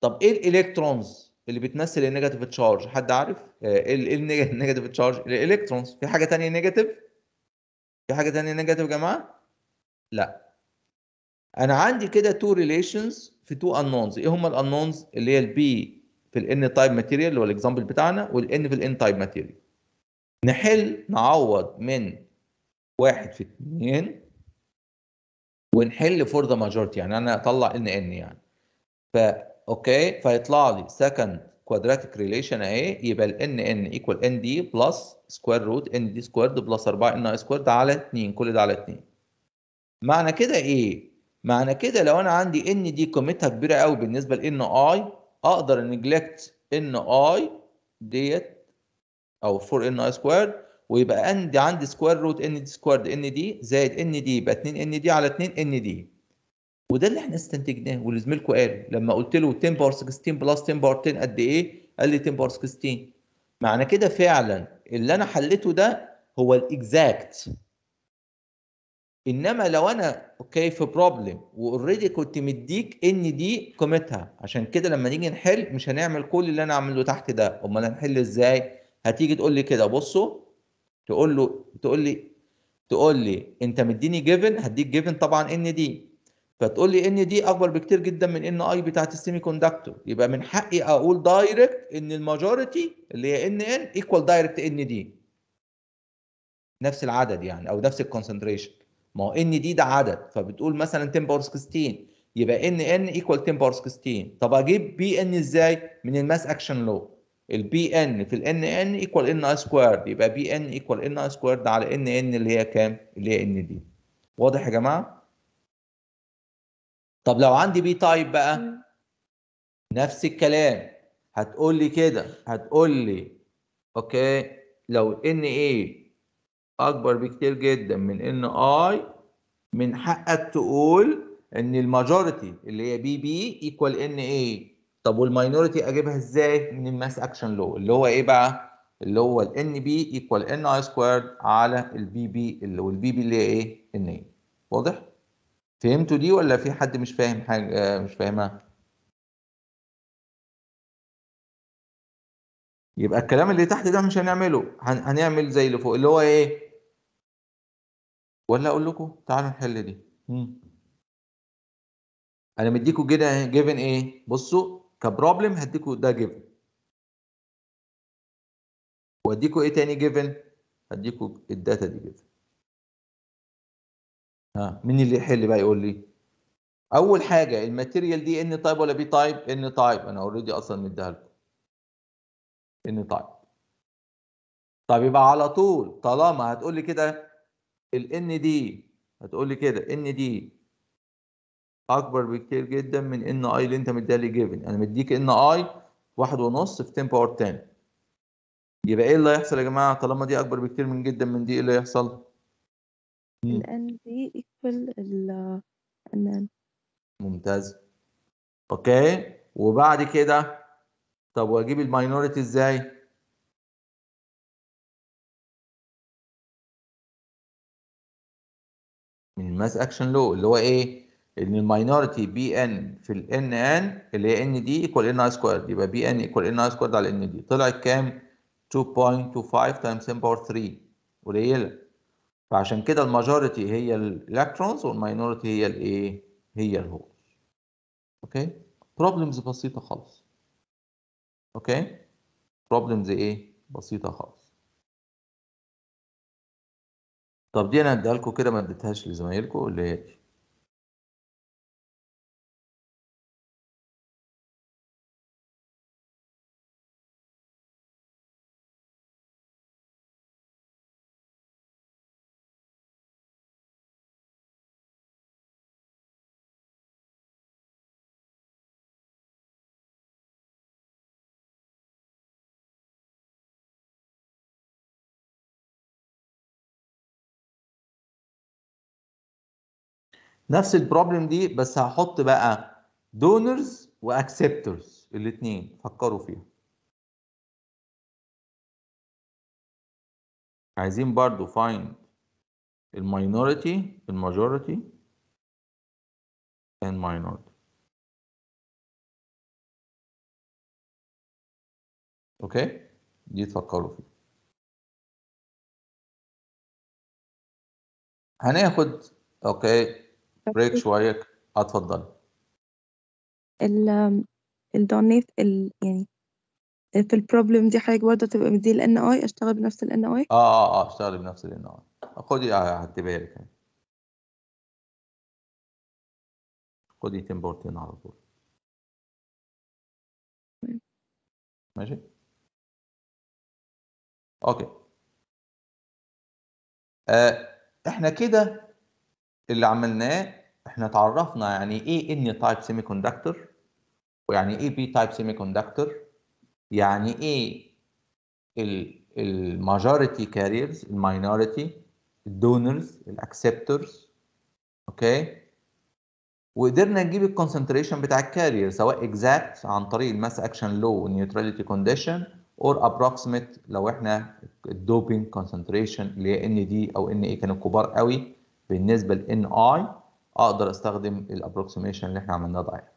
طب ايه الالكترونز اللي بتمثل النيجاتيف تشارج حد عارف آه، ايه النيجاتيف تشارج الالكترونز في حاجه ثانيه نيجاتيف في حاجه ثانيه نيجاتيف يا جماعه لا انا عندي كده تو ريليشنز في تو انونز ايه هم الانونز اللي هي البي في الان تايب ماتيريال اللي هو الاكزامبل بتاعنا والان في الان تايب ماتيريال نحل نعوض من واحد في اتنين ونحل فور ذا ماجورتي يعني انا اطلع ان ان يعني فا اوكي فيطلع لي سكند كوادراتيك ريليشن اهي يبقى ال ان ان ايكوال ان دي بلس سكوير روت ان دي سكويرد بلس 4 ان اي سكويرد على 2 كل ده على 2 معنى كده ايه معنى كده لو انا عندي ان دي قيمتها كبيره قوي بالنسبه لان اي اقدر نجلكت ان اي ديت او 4 ان اي سكوير ويبقى ان دي عندي سكوير روت ان دي سكوير ان دي زائد ان دي يبقى 2 ان دي على 2 ان دي وده اللي احنا استنتجناه واللي زميلكم قاله لما قلت له 10 باور 16 بلس 10 باور 10 قد ايه؟ قال لي 10 باور 16 معنى كده فعلا اللي انا حليته ده هو الاكزاكت انما لو انا اوكي في بروبلم واوريدي كنت مديك ان دي قيمتها عشان كده لما نيجي نحل مش هنعمل كل اللي انا عامله تحت ده امال هنحل ازاي هتيجي تقول لي كده بصوا تقول له تقول لي تقول لي انت مديني جيفن هديك جيفن طبعا ان دي فتقول لي ان دي اكبر بكتير جدا من ان اي بتاعت السيمي كوندكتور يبقى من حقي اقول دايركت ان الماجوريتي اللي هي ان ان ايكوال دايركت ان دي نفس العدد يعني او نفس الكونسنتريشن ما هو ان دي ده عدد فبتقول مثلا 10 باور 16 يبقى ان ان ايكوال 10 باور 16 طب اجيب بي ان ازاي من الماس اكشن لو البي ان في الان ان ايكوال ان اي سكوير يبقى بي ان ايكوال ان اي سكويرد على ان ان اللي هي كام اللي هي ان دي واضح يا جماعه طب لو عندي بي تايب بقى نفس الكلام هتقول لي كده هتقول لي اوكي لو ان ايه اكبر بكتير جدا من ان اي من حقك تقول ان الماجوريتي اللي هي بي بي ايكوال ان اي طب والماينوريتي اجيبها ازاي من الماس اكشن لو اللي هو ايه بقى اللي هو ال ان بي ايكوال ان اي سكويرد على البي بي اللي والبي بي اللي هي ايه ان اي واضح فهمتوا دي ولا في حد مش فاهم حاجه آه، مش فاهمها يبقى الكلام اللي تحت ده مش هنعمله هنعمل زي اللي فوق اللي هو ايه ولا أقول لكم تعالوا نحل دي؟ أنا مدّيكم كده جيفن إيه، بصوا كبروبلم هديكم ده جيفن وأدّيكم إيه تاني جيفن هديكم الداتا دي جيفن ها مين اللي يحل بقى يقول لي؟ أول حاجة الماتيريال دي ان تايب ولا بي تايب ان تايب أنا اوريدي أصلًا مدّيها لكم. ان تايب طب يبقى على طول طالما هتقول لي كده ال N دي هتقول لي كده N دي اكبر بكتير جدا من N I اللي انت مديهالي جيفن انا مديك N I واحد ونص في 10 باور 10 يبقى ايه اللي هيحصل يا جماعه طالما دي اكبر بكتير من جدا من دي ايه اللي هيحصل؟ N دي ايكوال ال N ممتاز اوكي وبعد كده طب واجيب الماينورتي ازاي؟ من الماس اكشن لو اللي هو ايه ان الماينورتي بي ان في ال ان اللي هي ان دي ايكوال ان اي سكويرد يبقى بي ان ايكوال ان اي سكويرد على ان دي طلعت كام 2.25 تايمز 10 باور 3 قليله فعشان كده الماجورتي هي الالكترونز والماينورتي هي الايه هي الهولز اوكي بروبلمز بسيطه خالص اوكي بروبلمز ايه بسيطه خالص طب دي انا اديها لكم كده ما اديتهاش لزمايلكم اللي هي نفس البروبلم دي بس هحط بقى دونرز واكسبتورز الاثنين فكروا فيها عايزين برضو find الماينورتي الماجوريتي and minority اوكي دي تفكروا فيها هناخد اوكي بريك إيه؟ شويه آه، اتفضل ال ال يعني في البروبلم دي حاجه برضه تبقى مدي الان اي اشتغل بنفس الان اي اه اه اه اشتغل بنفس الان اي خدي اه هدي يعني خدي تمبورتين على طول ماشي اوكي آه احنا كده اللي عملناه احنا تعرفنا يعني ايه ان تايب سيمي كوندكتور ويعني ايه بي تايب سيمي كوندكتور يعني ايه الماجوريتي كاريرز الماينوريتي الدونرز الاكسبتورز اوكي وقدرنا نجيب الكونسنتريشن بتاع الكارير سواء اكزاكت عن طريق الماس اكشن لو نيوتراليتي كونديشن اور ابروكسيميت لو احنا الدوبينج كونسنتريشن اللي هي ان دي او ان اي كانوا كبار قوي بالنسبه لان اي اقدر استخدم الابروكسيميشن اللي احنا عملناه دايركت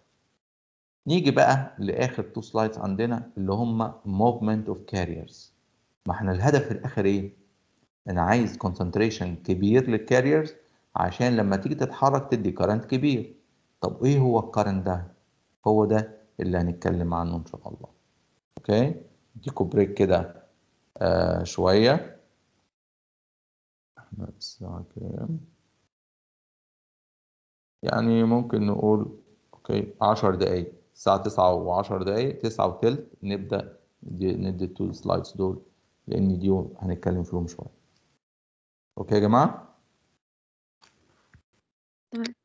نيجي بقى لاخر تو سلايدز عندنا اللي هم موفمنت اوف كاريرز ما احنا الهدف في الاخر ايه انا عايز كونسنتريشن كبير للكاريرز عشان لما تيجي تتحرك تدي كارنت كبير طب ايه هو الكارنت ده هو ده اللي هنتكلم عنه ان شاء الله اوكي اديكوا بريك كده آه شويه احنا بس كده يعني ممكن نقول اوكي 10 دقايق الساعة 9 و10 دقايق 9 وثلث نبدأ ندي التو سلايدز دول لأن دي هنتكلم فيهم شوية. اوكي يا جماعة؟ تمام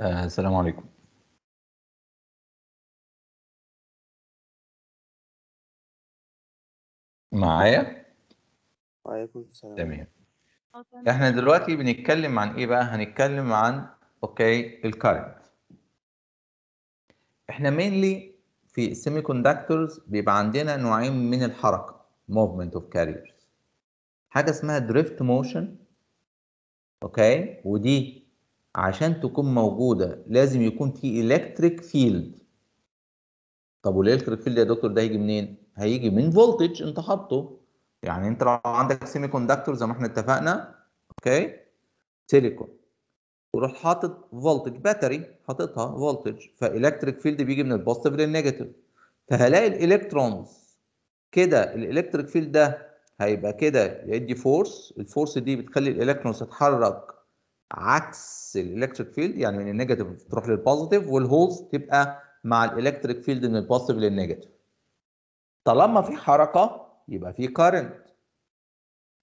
آه، السلام عليكم معايا وعليكم السلام تمام تمام. احنا دلوقتي بنتكلم عن ايه بقى هنتكلم عن اوكي الكارنت احنا مينلي في السيمي كوندكتورز بيبقى عندنا نوعين من الحركه موفمنت اوف كاريرز حاجه اسمها دريفت موشن اوكي ودي عشان تكون موجوده لازم يكون في الكتريك فيلد طب والالكتريك فيلد يا دكتور ده هيجي منين هيجي من فولتج انت حاطه يعني انت لو عندك سيمي كوندكتور زي ما احنا اتفقنا اوكي سيليكون وروح حاطط فولتج باتري حاططها فولتج فالكتريك فيلد بيجي من البوستيف للنيجاتيف فهلاقي الالكترونز كده الالكتريك فيلد ده هيبقى كده يدي فورس الفورس دي بتخلي الالكترونز تتحرك عكس الالكتريك فيلد يعني من النيجاتيف تروح للبوزيتيف والهولز تبقى مع الالكتريك فيلد من البوزيتيف للنيجاتيف طالما في حركه يبقى في كارنت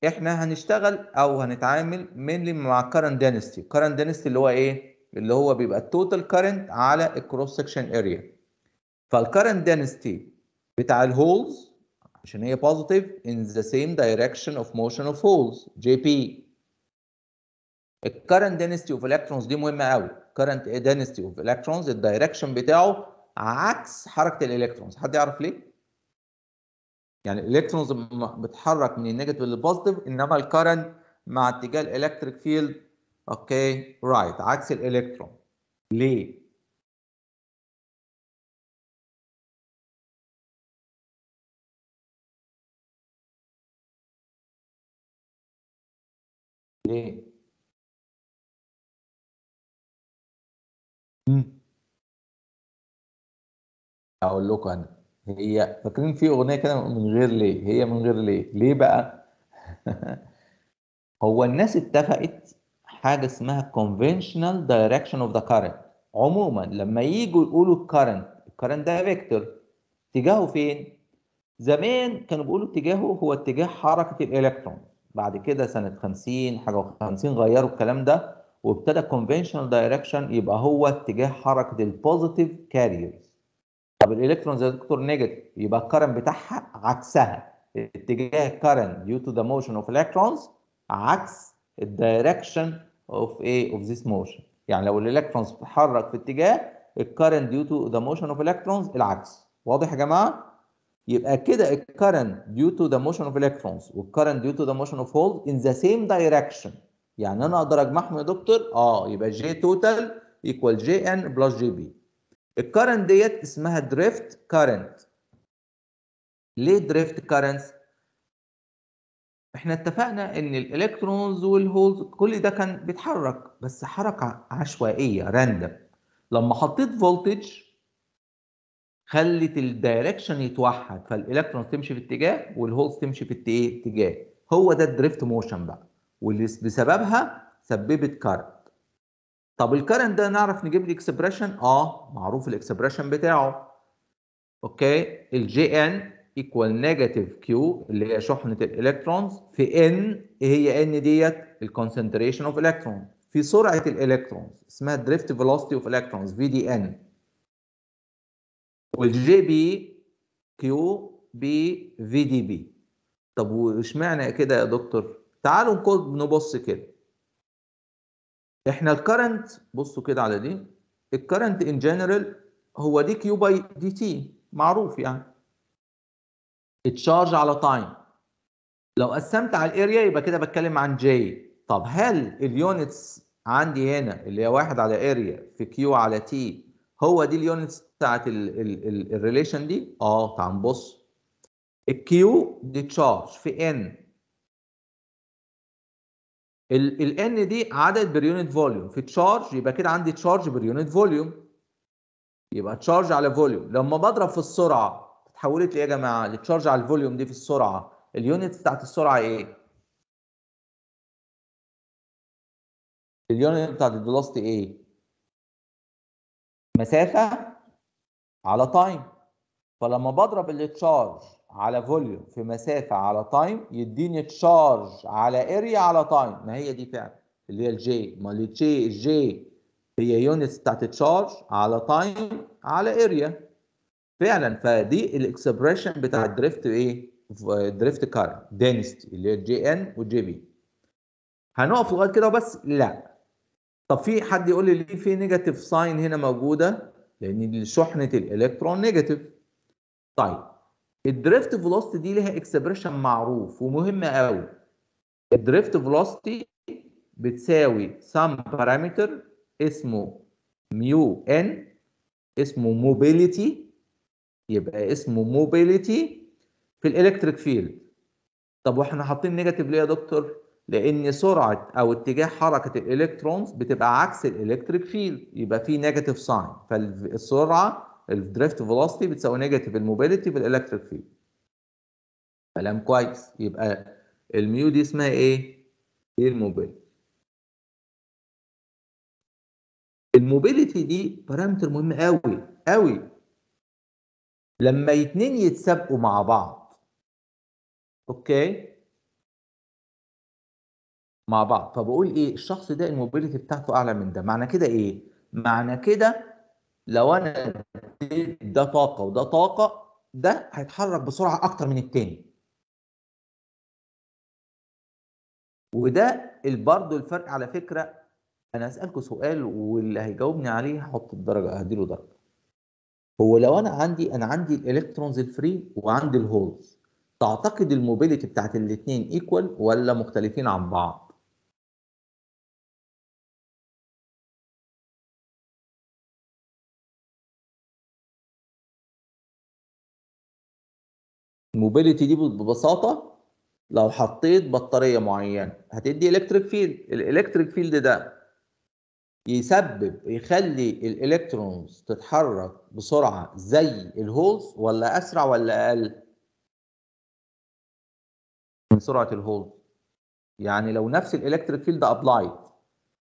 احنا هنشتغل او هنتعامل مينلي مع كارنت دينستي كارنت دينستي اللي هو ايه اللي هو بيبقى التوتال كارنت على الكروس سكشن اريا فالكارنت دينستي بتاع الهولز عشان هي بوزيتيف in the same direction of motion of holes جي بي الكرنت دينستي اوف الكترونز دي مهمه قوي كرنت دينستي اوف الكترونز الدايركشن بتاعه عكس حركه الالكترونز حد يعرف ليه يعني الالكترونز بتحرك من النيجاتيف للبوزيتيف انما الكرنت مع اتجاه الالكتريك فيلد اوكي رايت عكس الالكترون ليه ليه اقول لكم أنا، هي فاكرين في أغنية كده من غير ليه، هي من غير ليه، ليه بقى؟ هو الناس اتفقت حاجة اسمها conventional direction of the current عمومًا لمّا ييجوا يقولوا current current ده فيكتور اتجاهه فين؟ زمان كانوا بيقولوا اتجاهه هو اتجاه حركة الإلكترون، بعد كده سنة 50 حاجة و50 غيّروا الكلام ده وابتدى conventional direction يبقى هو اتجاه حركه البوزيتيف كاريرز طب الالكترونز يا دكتور نيجاتيف يبقى الكرن بتاعها عكسها اتجاه الكرن due to the motion of electrons عكس الدايركشن اوف ايه اوف ذيس موشن يعني لو الالكترونز بتتحرك في اتجاه الكرن due to the motion of electrons العكس واضح يا جماعه يبقى كده الكرن due to the motion of electrons والكرن due to the motion of holes in the same direction يعني انا اقدر اجمعهم يا دكتور اه يبقى جي توتال ايكوال جي ان بلس جي بي الكارنت ديت اسمها دريفت كارنت ليه دريفت كرنتس احنا اتفقنا ان الالكترونز والهولز كل ده كان بيتحرك بس حركه عشوائيه راندم لما حطيت فولتج خلت الدايركشن يتوحد فالالكترونز تمشي في اتجاه والهولز تمشي في اتجاه هو ده الدريفت موشن بقى واللي بسببها سببت كارنت طب الكارنت ده نعرف نجيب لي اكسبريشن اه معروف الاكسبريشن بتاعه اوكي الجي ان ايكوال نيجاتيف كيو اللي هي شحنه الالكترونز في ان إيه هي ان ديت الكونسنتريشن اوف الكترون في سرعه الالكترونز اسمها دريفت فيلوسيتي اوف الكترونز في دي ان والجي بي كيو بي في دي بي طب واشمعنى كده يا دكتور تعالوا نبص كده احنا الكرنت بصوا كده على دي الكرنت ان جنرال هو دي كيو باي دي تي معروف يعني اتشارج على تايم لو قسمت على الاريا يبقى كده بتكلم عن جي طب هل اليونتس عندي هنا اللي هي واحد على اريا في كيو على تي هو دي اليونتس بتاعت الريليشن دي اه تعال نبص الكيو دي تشارج في ان N دي عدد يونت فوليوم في تشارج يبقى كده عندي تشارج يونت فوليوم يبقى تشارج على فوليوم لما بضرب في السرعه اتحولت ايه يا جماعه التشارج على الفوليوم دي في السرعه اليونت بتاعت السرعه ايه اليونت بتاعت velocity ايه مسافه على تايم فلما بضرب التشارج على فوليوم في مسافه على تايم يديني تشارج على اريا على تايم ما هي دي فعلا اللي هي الجي ما الجي الجي هي يونتس بتاعت تشارج على تايم على اريا فعلا فدي الاكسبريشن بتاع الدريفت ايه دريفت كارنت دينستي اللي هي الجي ان والجي بي هنقف لغايه كده وبس لا طب في حد يقول لي ليه في نيجاتيف ساين هنا موجوده لان شحنه الالكترون نيجاتيف طيب الدريفت فيلوستي دي ليها اكسبريشن معروف ومهم قوي الدريفت فيلوستي بتساوي سام بارامتر اسمه ميو ان اسمه موبيليتي يبقى اسمه موبيليتي في الالكتريك فيلد طب واحنا حاطين نيجاتيف ليه يا دكتور لان سرعه او اتجاه حركه الالكترونز بتبقى عكس الالكتريك فيلد يبقى في نيجاتيف ساين فالسرعه الدريفت فيلوسيتي بتساوي نيجاتيف الموبيلتي في الالكتريك فيلد كلام كويس يبقى الميو دي اسمها ايه دي الموبيلتي الموبيلتي دي بارامتر مهم قوي قوي لما اتنين يتسابقوا مع بعض اوكي مع بعض فبقول ايه الشخص ده الموبيلتي بتاعته اعلى من ده معنى كده ايه معنى كده لو انا ده طاقه وده طاقه ده هيتحرك بسرعه اكتر من التاني وده برضه الفرق على فكره انا هسالكوا سؤال واللي هيجاوبني عليه هحط الدرجه هديله درجه هو لو انا عندي انا عندي الالكترونز الفري وعندي الهولز تعتقد الموبيليتي بتاعت الاثنين ايكوال ولا مختلفين عن بعض الموبيليتي دي ببساطه لو حطيت بطاريه معينه هتدي الكتريك فيلد الالكتريك فيلد ده يسبب يخلي الالكترونز تتحرك بسرعه زي الهولز ولا اسرع ولا اقل من سرعه الهولز يعني لو نفس الالكتريك فيلد ابلايد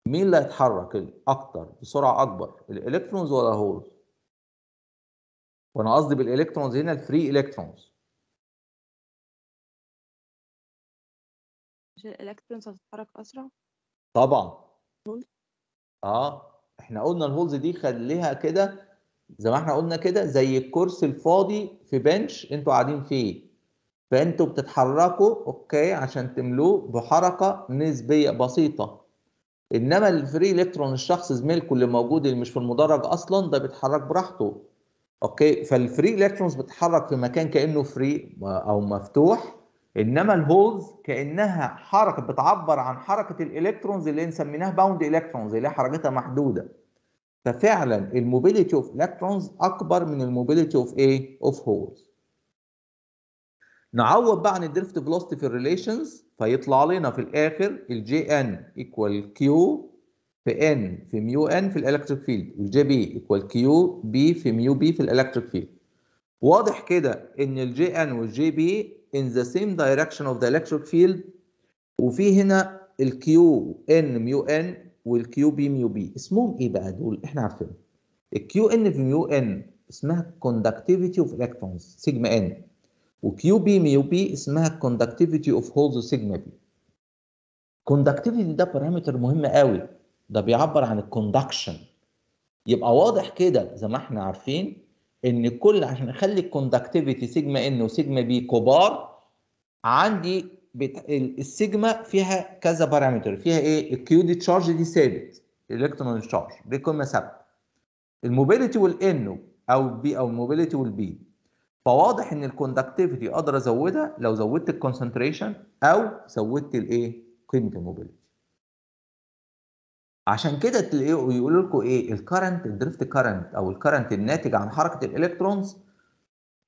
مين اللي هيتحرك اكتر بسرعه اكبر الالكترونز ولا الهولز وانا قصدي بالالكترونز هنا الفري الكترونز عشان الالكترونز هتتحرك اسرع طبعا هولز. اه احنا قلنا الهولز دي خليها كده زي ما احنا قلنا كده زي الكرسي الفاضي في بنش انتوا قاعدين فيه فانتوا بتتحركوا اوكي عشان تملوه بحركه نسبيه بسيطه انما الفري الكترون الشخص زميلكم اللي موجود اللي مش في المدرج اصلا ده بيتحرك براحته اوكي فالفري الكترونز بتتحرك في مكان كانه فري آه، او مفتوح انما الهولز كانها حركه بتعبر عن حركه الالكترونز اللي نسميناها باوند الكترونز اللي حركتها محدوده ففعلا الموبيليتي اوف الكترونز اكبر من الموبيليتي اوف ايه اوف هولز نعوض بقى عن الدريفت فيلوسيتي في الريليشنز فيطلع لنا في الاخر الجي ان ايكوال كيو في ان في ميو ان في الالكتريك فيلد والجي بي ايكوال كيو بي في ميو بي في الالكتريك فيلد واضح كده ان الجي ان والجي بي in the same direction of the electric field وفي هنا الكيو ان ميو وال Q B ميو B اسمهم ايه بقى دول احنا عارفينهم Q N في ميو N اسمها conductivity of electrons سيجما ان وكيو B ميو B اسمها conductivity of holes سيجما B conductivity ده بارامتر مهم قوي ده بيعبر عن الكوندكشن يبقى واضح كده زي ما احنا عارفين ان كل عشان اخلي الكوندكتيفيتي سيجما ان وسيجما بي كبار عندي بت... السيجما فيها كذا بارامتر فيها ايه الكيو دي تشارج دي ثابت الكترون تشارج دي قيمه ثابته الموبيليتي والان او بي او الموبيليتي والبي فواضح ان الكوندكتيفيتي اقدر ازودها لو زودت الكونسنتريشن او زودت الايه قيمه الموبيليتي عشان كده تلاقيه يقول لكم ايه الكرنت الدريفت كرنت او الكرنت الناتج عن حركه الالكترونز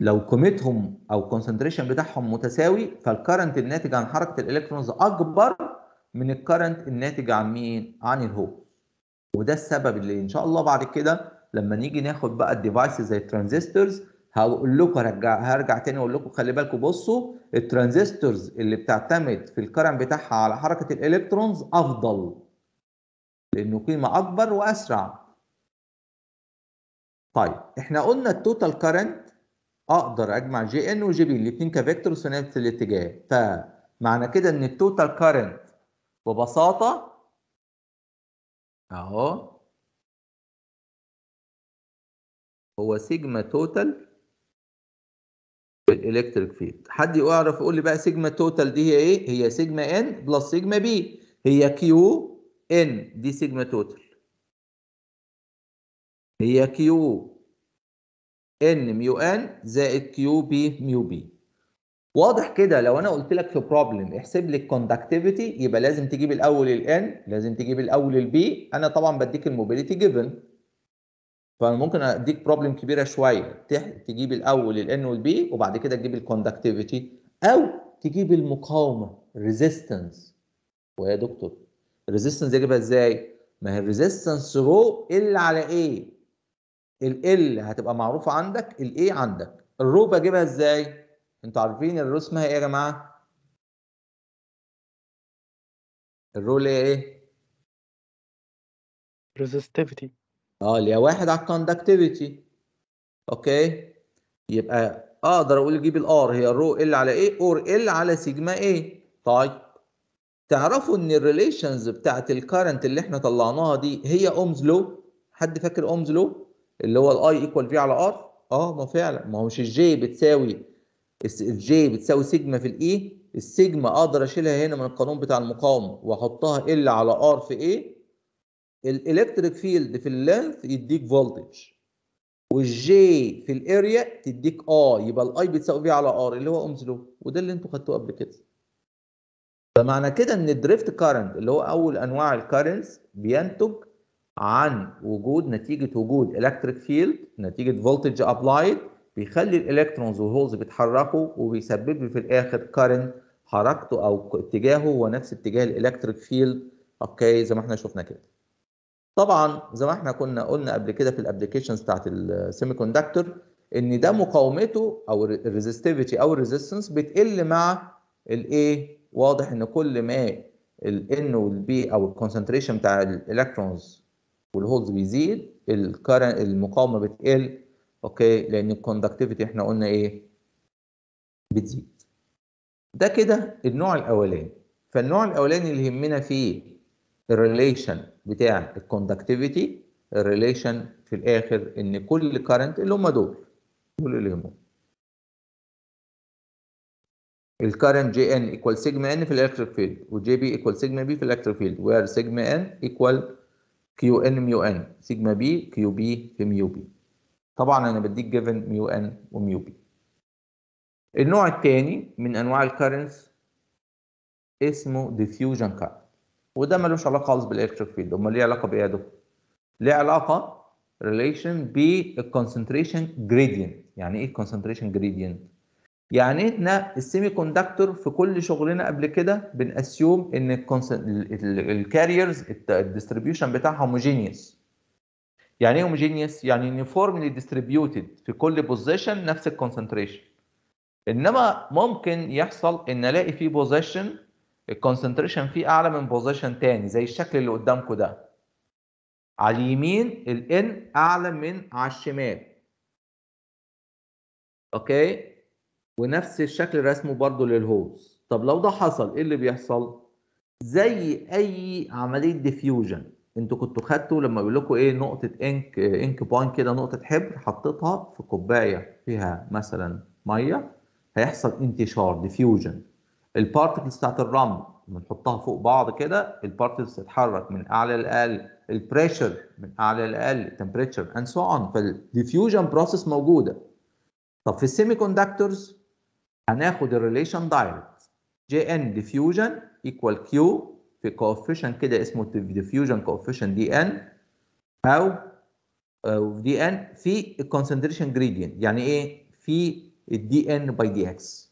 لو قيمتهم او كونسنتريشن بتاعهم متساوي فالكرنت الناتج عن حركه الالكترونز اكبر من الكرنت الناتج عن مين عن الهول وده السبب اللي ان شاء الله بعد كده لما نيجي ناخد بقى الديفايس زي الترانزستورز هقول لكم هرجع هرجع تاني اقول لكم خلي بالكم بصوا الترانزستورز اللي بتعتمد في الكرنت بتاعها على حركه الالكترونز افضل لأنه قيمة أكبر وأسرع طيب احنا قلنا التوتال كارنت اقدر اجمع جي ان وجي بي الاثنين كفيكتور في نفس الاتجاه فمعنى كده ان التوتال كارنت ببساطه اهو هو سيجما توتال الالكتريك فيلد حد يعرف يقول لي بقى سيجما توتال دي هي ايه هي سيجما ان بلس سيجما بي هي كيو ان دي سيجما توتال هي كيو ان ميو ان زائد كيو بي ميو بي واضح كده لو انا قلت لك في بروبلم احسب لي الكوندكتيفيتي يبقى لازم تجيب الاول الان لازم تجيب الاول البي انا طبعا بديك الموبيليتي جيفن فانا ممكن اديك بروبلم كبيره شويه تجيب الاول الان والبي وبعد كده تجيب الكوندكتيفيتي او تجيب المقاومه ريزيستنس ويا دكتور الريزستنس يجيبها ازاي؟ ما هي الريزستنس رو ال على ايه؟ ال ال هتبقى معروفه عندك الايه عندك الرو بجيبها ازاي؟ انتوا عارفين الرو اسمها ايه يا جماعه؟ الرو اللي هي ايه؟ ريزستيفيتي اه اللي هي واحد على الكوندكتيفيتي اوكي يبقى اقدر اقول اجيب الار هي الرو ال على ايه اور ال على سيجما ايه طيب تعرفوا ان الريليشنز بتاعت الكارنت اللي احنا طلعناها دي هي اومز لو حد فاكر اومز لو اللي هو الاي ايكوال في على ار اه ما فعلا ما هو مش الجي بتساوي الجي بتساوي سيجما في الاي e. السيجما اقدر اشيلها هنا من القانون بتاع المقاومه واحطها ال على ار في ايه الالكتريك فيلد في اللينث يديك فولتج والجي في الاريا تديك اه يبقى الاي بتساوي في على ار اللي هو اومز لو وده اللي انتوا خدتوه قبل كده فمعنى كده ان الدريفت كارنت اللي هو اول انواع الكارنتس بينتج عن وجود نتيجه وجود الكتريك فيلد نتيجه فولتج ابلايد بيخلي الالكترونز والهولز بيتحركوا وبيسبب لي في الاخر كارنت حركته او اتجاهه هو نفس اتجاه الالكتريك فيلد اوكي زي ما احنا شفنا كده طبعا زي ما احنا كنا قلنا قبل كده في الابلكيشنز بتاعت السيمي كوندكتور ان ده مقاومته او الريزستيفيتي او الريزيستنس بتقل مع الايه واضح ان كل ما ال N وال B او الكونسنتريشن بتاع الالكترونز والهولز بيزيد المقاومه بتقل اوكي لان الكوندكتيفيتي احنا قلنا ايه بتزيد ده كده النوع الاولاني فالنوع الاولاني اللي يهمنا فيه الريليشن بتاع الكوندكتيفيتي الريليشن في الاخر ان كل كارنت اللي هم دول دول اللي يهمهم الكرنت جي ان ايكوال سيجما ان في الالكتريك فيلد وجي بي ايكوال سيجما بي في الالكتريك فيلد وير سيجما ان ايكوال كيو ان ميو ان سيجما بي كيو بي في ميو بي طبعا انا بديك جيفن ميو ان وميو بي النوع الثاني من انواع currents اسمه ديفيوجن كارنت وده ملوش علاقه خالص بالالكتريك فيلد امال ليه علاقه بايه يا دكتور ليه علاقه ريليشن بالكونسنتريشن جريدينت يعني ايه الكونسنتريشن جريدينت يعني احنا السيمي كوندكتور في كل شغلنا قبل كده بنأسيوم ان الكاريرز الديستريبيوشن بتاعها هوموجينيوس يعني ايه هوموجينيوس يعني يونيفورملي ديستريبيوتد في كل بوزيشن نفس الكونسنتريشن انما ممكن يحصل ان الاقي في بوزيشن الكونسنتريشن فيه اعلى من بوزيشن تاني زي الشكل اللي قدامكم ده على اليمين الان اعلى من على الشمال اوكي ونفس الشكل رسمه برضو للهوز طب لو ده حصل ايه اللي بيحصل زي اي عمليه ديفيوجن انتوا كنتوا خدتوا لما بيقول لكم ايه نقطه انك انك بوينت كده نقطه حبر حطيتها في كوبايه فيها مثلا ميه هيحصل انتشار ديفيوجن البارتكلز بتاعت الرمل بنحطها فوق بعض كده البارتكلز تتحرك من اعلى لاقل البريشر من اعلى لاقل تمبريتشر اند سو اون فالديفيوجن بروسيس موجوده طب في السيمي كوندكتورز هناخد الريليشن دايركت جي ان ديفيوجن ايكوال كيو في كوفيشن كده اسمه ديفيوجن كوفيشن دي ان او دي ان في الكونسنتريشن جريدينت يعني ايه في الدي ان باي دي اكس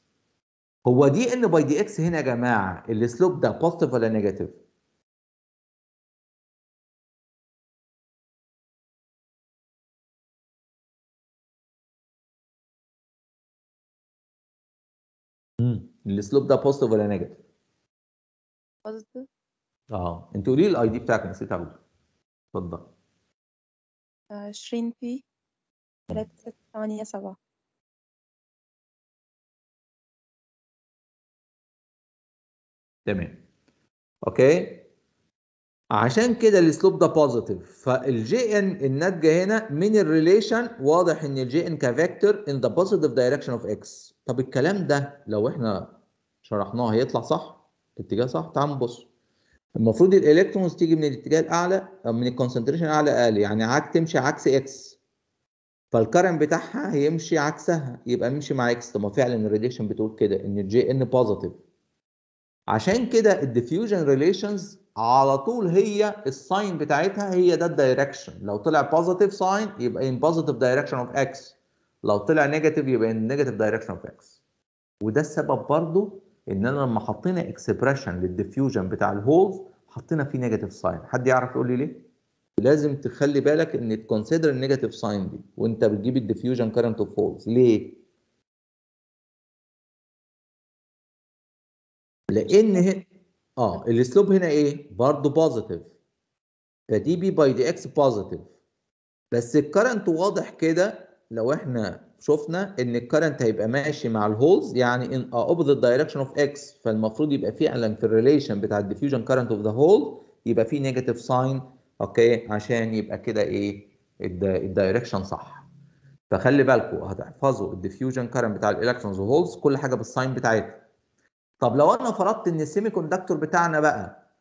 هو دي ان باي دي اكس هنا يا جماعه السلوب ده بوزيتيف ولا نيجاتيف السلوب ده بوزيتيف ولا نيجاتيف؟ بوزيتيف اه انت قولي لي الاي دي بتاعك نسيت اخده اتفضل 20 في 3 6 8 7 تمام اوكي عشان كده السلوب ده بوزيتيف فالجي ان الناتجه هنا من الريليشن واضح ان الجي ان كفيكتور ان ذا بوزيتيف دايركشن اوف اكس طب الكلام ده لو احنا شرحناه هيطلع صح اتجاه صح تعالوا نبص المفروض الالكترونز تيجي من الاتجاه الاعلى من الكونسنتريشن اعلى اقل يعني عك تمشي عكس اكس فالكرن بتاعها هيمشي عكسها يبقى يمشي مع اكس طب ما فعلا الريليشن بتقول كده ان الجي ان بوزيتيف عشان كده الديفيوجن ريليشنز على طول هي الساين بتاعتها هي ده الدايركشن لو طلع بوزيتيف ساين يبقى ان بوزيتيف دايركشن اوف اكس لو طلع نيجاتيف يبقى ان نيجاتيف دايركشن اوف اكس وده السبب برضو ان انا لما حطينا اكسبريشن للديفيوجن بتاع الهولز حطينا فيه نيجاتيف ساين حد يعرف يقول لي ليه لازم تخلي بالك ان تكونسيدر النيجاتيف ساين دي وانت بتجيب الديفيوجن كارنت اوف هولز ليه لان اه السلوب هنا ايه برضه بوزيتيف فدي بي باي دي اكس بوزيتيف بس الكرنت واضح كده لو احنا شفنا ان الكرنت هيبقى ماشي مع الهولز يعني ان اوبوزيت دايركشن اوف اكس فالمفروض يبقى فعلا في الريليشن بتاع الديفيوجن كرنت اوف ذا هول يبقى في نيجاتيف ساين اوكي عشان يبقى كده ايه الدايركشن صح فخلي بالكم هتحفظوا الديفيوجن كرنت بتاع الالكترونز والهولز كل حاجه بالساين بتاعتها طب لو انا فرضت ان السيمي كوندكتور بتاعنا بقى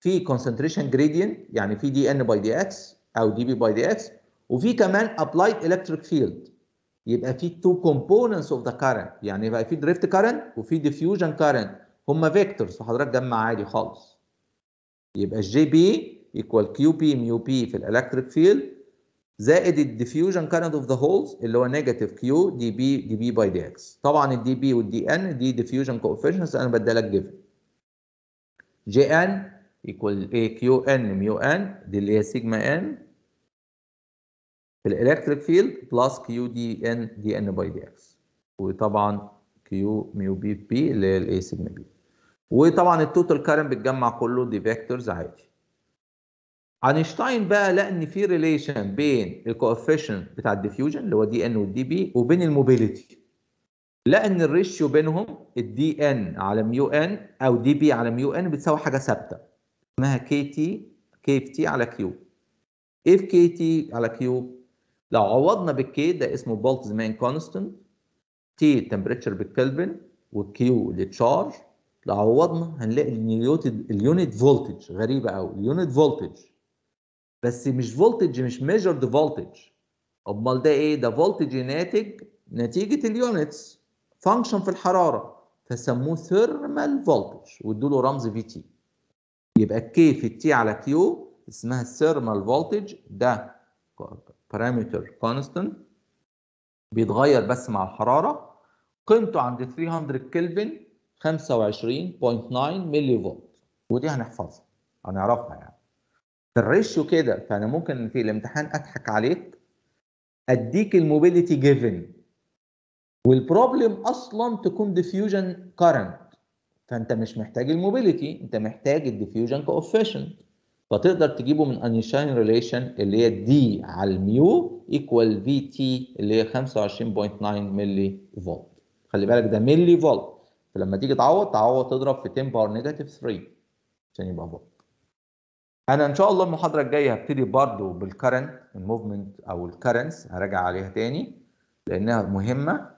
في كونسنتريشن جريدينت يعني في دي ان باي دي اكس او دي بي باي دي اكس وفي كمان ابلايد الكتريك فيلد يبقى في تو كومبوننتس اوف ذا كارنت يعني يبقى في دريفت كارنت وفي ديفيوجن كارنت هما فيكتورز فحضرتك جمع عادي خالص يبقى الجي بي ايكوال كيو بي ميو بي في الالكتريك فيلد زائد الديفيوجن كارنت اوف ذا هولز اللي هو نيجاتيف كيو دي بي دي بي باي دي اكس طبعا الدي بي والدي ان دي ديفيوجن كوفيشنس انا بديها جيفن جي ان يكوال اي كيو ان ميو ان دي اللي هي سيجما ان في الالكتريك فيلد بلس كيو دي ان دي ان باي دي اكس وطبعا كيو ميو بي بي اللي هي الاي سيجما بي وطبعا التوتال كارنت بتجمع كله دي فيكتورز عادي اينشتاين بقى لقى ان في ريليشن بين الكوفيشن بتاع الديفيوجن اللي هو دي ان والدي بي وبين الموبيليتي لقى ان الريشيو بينهم الدي ان على ميو ان او دي بي على ميو ان بتساوي حاجه ثابته اسمها كي تي كي اف تي على كيو اف كي تي على كيو لو عوضنا بالكي ده اسمه بولتزمان كونستنت تي تمبريتشر بالكلفن والكيو للتشارج لو عوضنا هنلاقي اليونت فولتج غريبه قوي اليونت فولتج بس مش فولتج مش ميجرد فولتج امال ده ايه ده فولتج ناتج نتيجه اليونتس فانكشن في الحراره فسموه ثيرمال فولتج وادوا له رمز في تي يبقى الكي في التي على كيو اسمها الثيرمال فولتج ده بارامتر كونستنت بيتغير بس مع الحرارة قيمته عند 300 كلفن 25.9 ملي فولت ودي هنحفظها هنعرفها يعني الريشيو كده فانا يعني ممكن في الامتحان اضحك عليك اديك الموبيليتي جيفن والبروبلم اصلا تكون ديفيوجن كارنت فانت مش محتاج الموبيليتي انت محتاج الديفيوجن كوفيشنت فتقدر تجيبه من انيشاين ريليشن اللي هي دي على الميو ايكوال في تي اللي هي 25.9 ملي فولت خلي بالك ده ملي فولت فلما تيجي تعوض تعوض تضرب في 10 باور نيجاتيف 3 عشان يبقى فولت انا ان شاء الله المحاضره الجايه هبتدي برضو بالكرنت الموفمنت او الكرنس هراجع عليها تاني لانها مهمه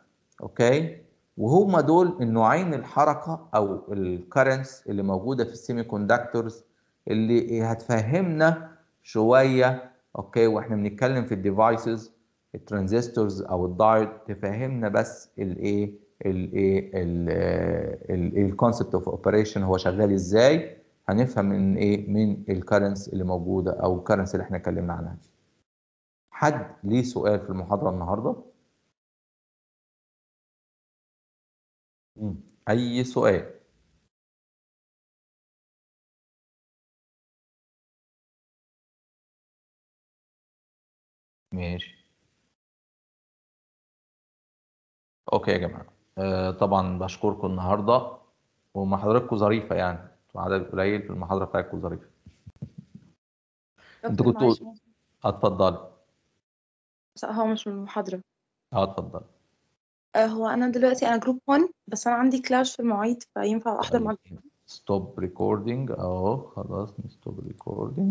اوكي وهما دول النوعين الحركه او الكرنس اللي موجوده في السيمي كوندكتورز اللي هتفهمنا شويه اوكي واحنا بنتكلم في الديفايسز الترانزستورز او الدايت تفهمنا بس الايه الايه الكونسبت اوف اوبريشن هو شغال ازاي هنفهم من ايه من الكرنس اللي موجوده او الكرنس اللي احنا اتكلمنا عنها حد ليه سؤال في المحاضره النهارده اي سؤال ماشي اوكي يا جماعه آه طبعا بشكركم النهارده ومحاضرتكم ظريفه يعني عدد قليل في المحاضره بتاعتكم ظريفه انت كنت اتفضلي هو مش من المحاضره اه اتفضل آه، هو انا دلوقتي انا جروب 1 بس انا عندي كلاش في المواعيد فينفع احضر مع ستوب ريكوردينج اهو خلاص نستوب ريكوردينج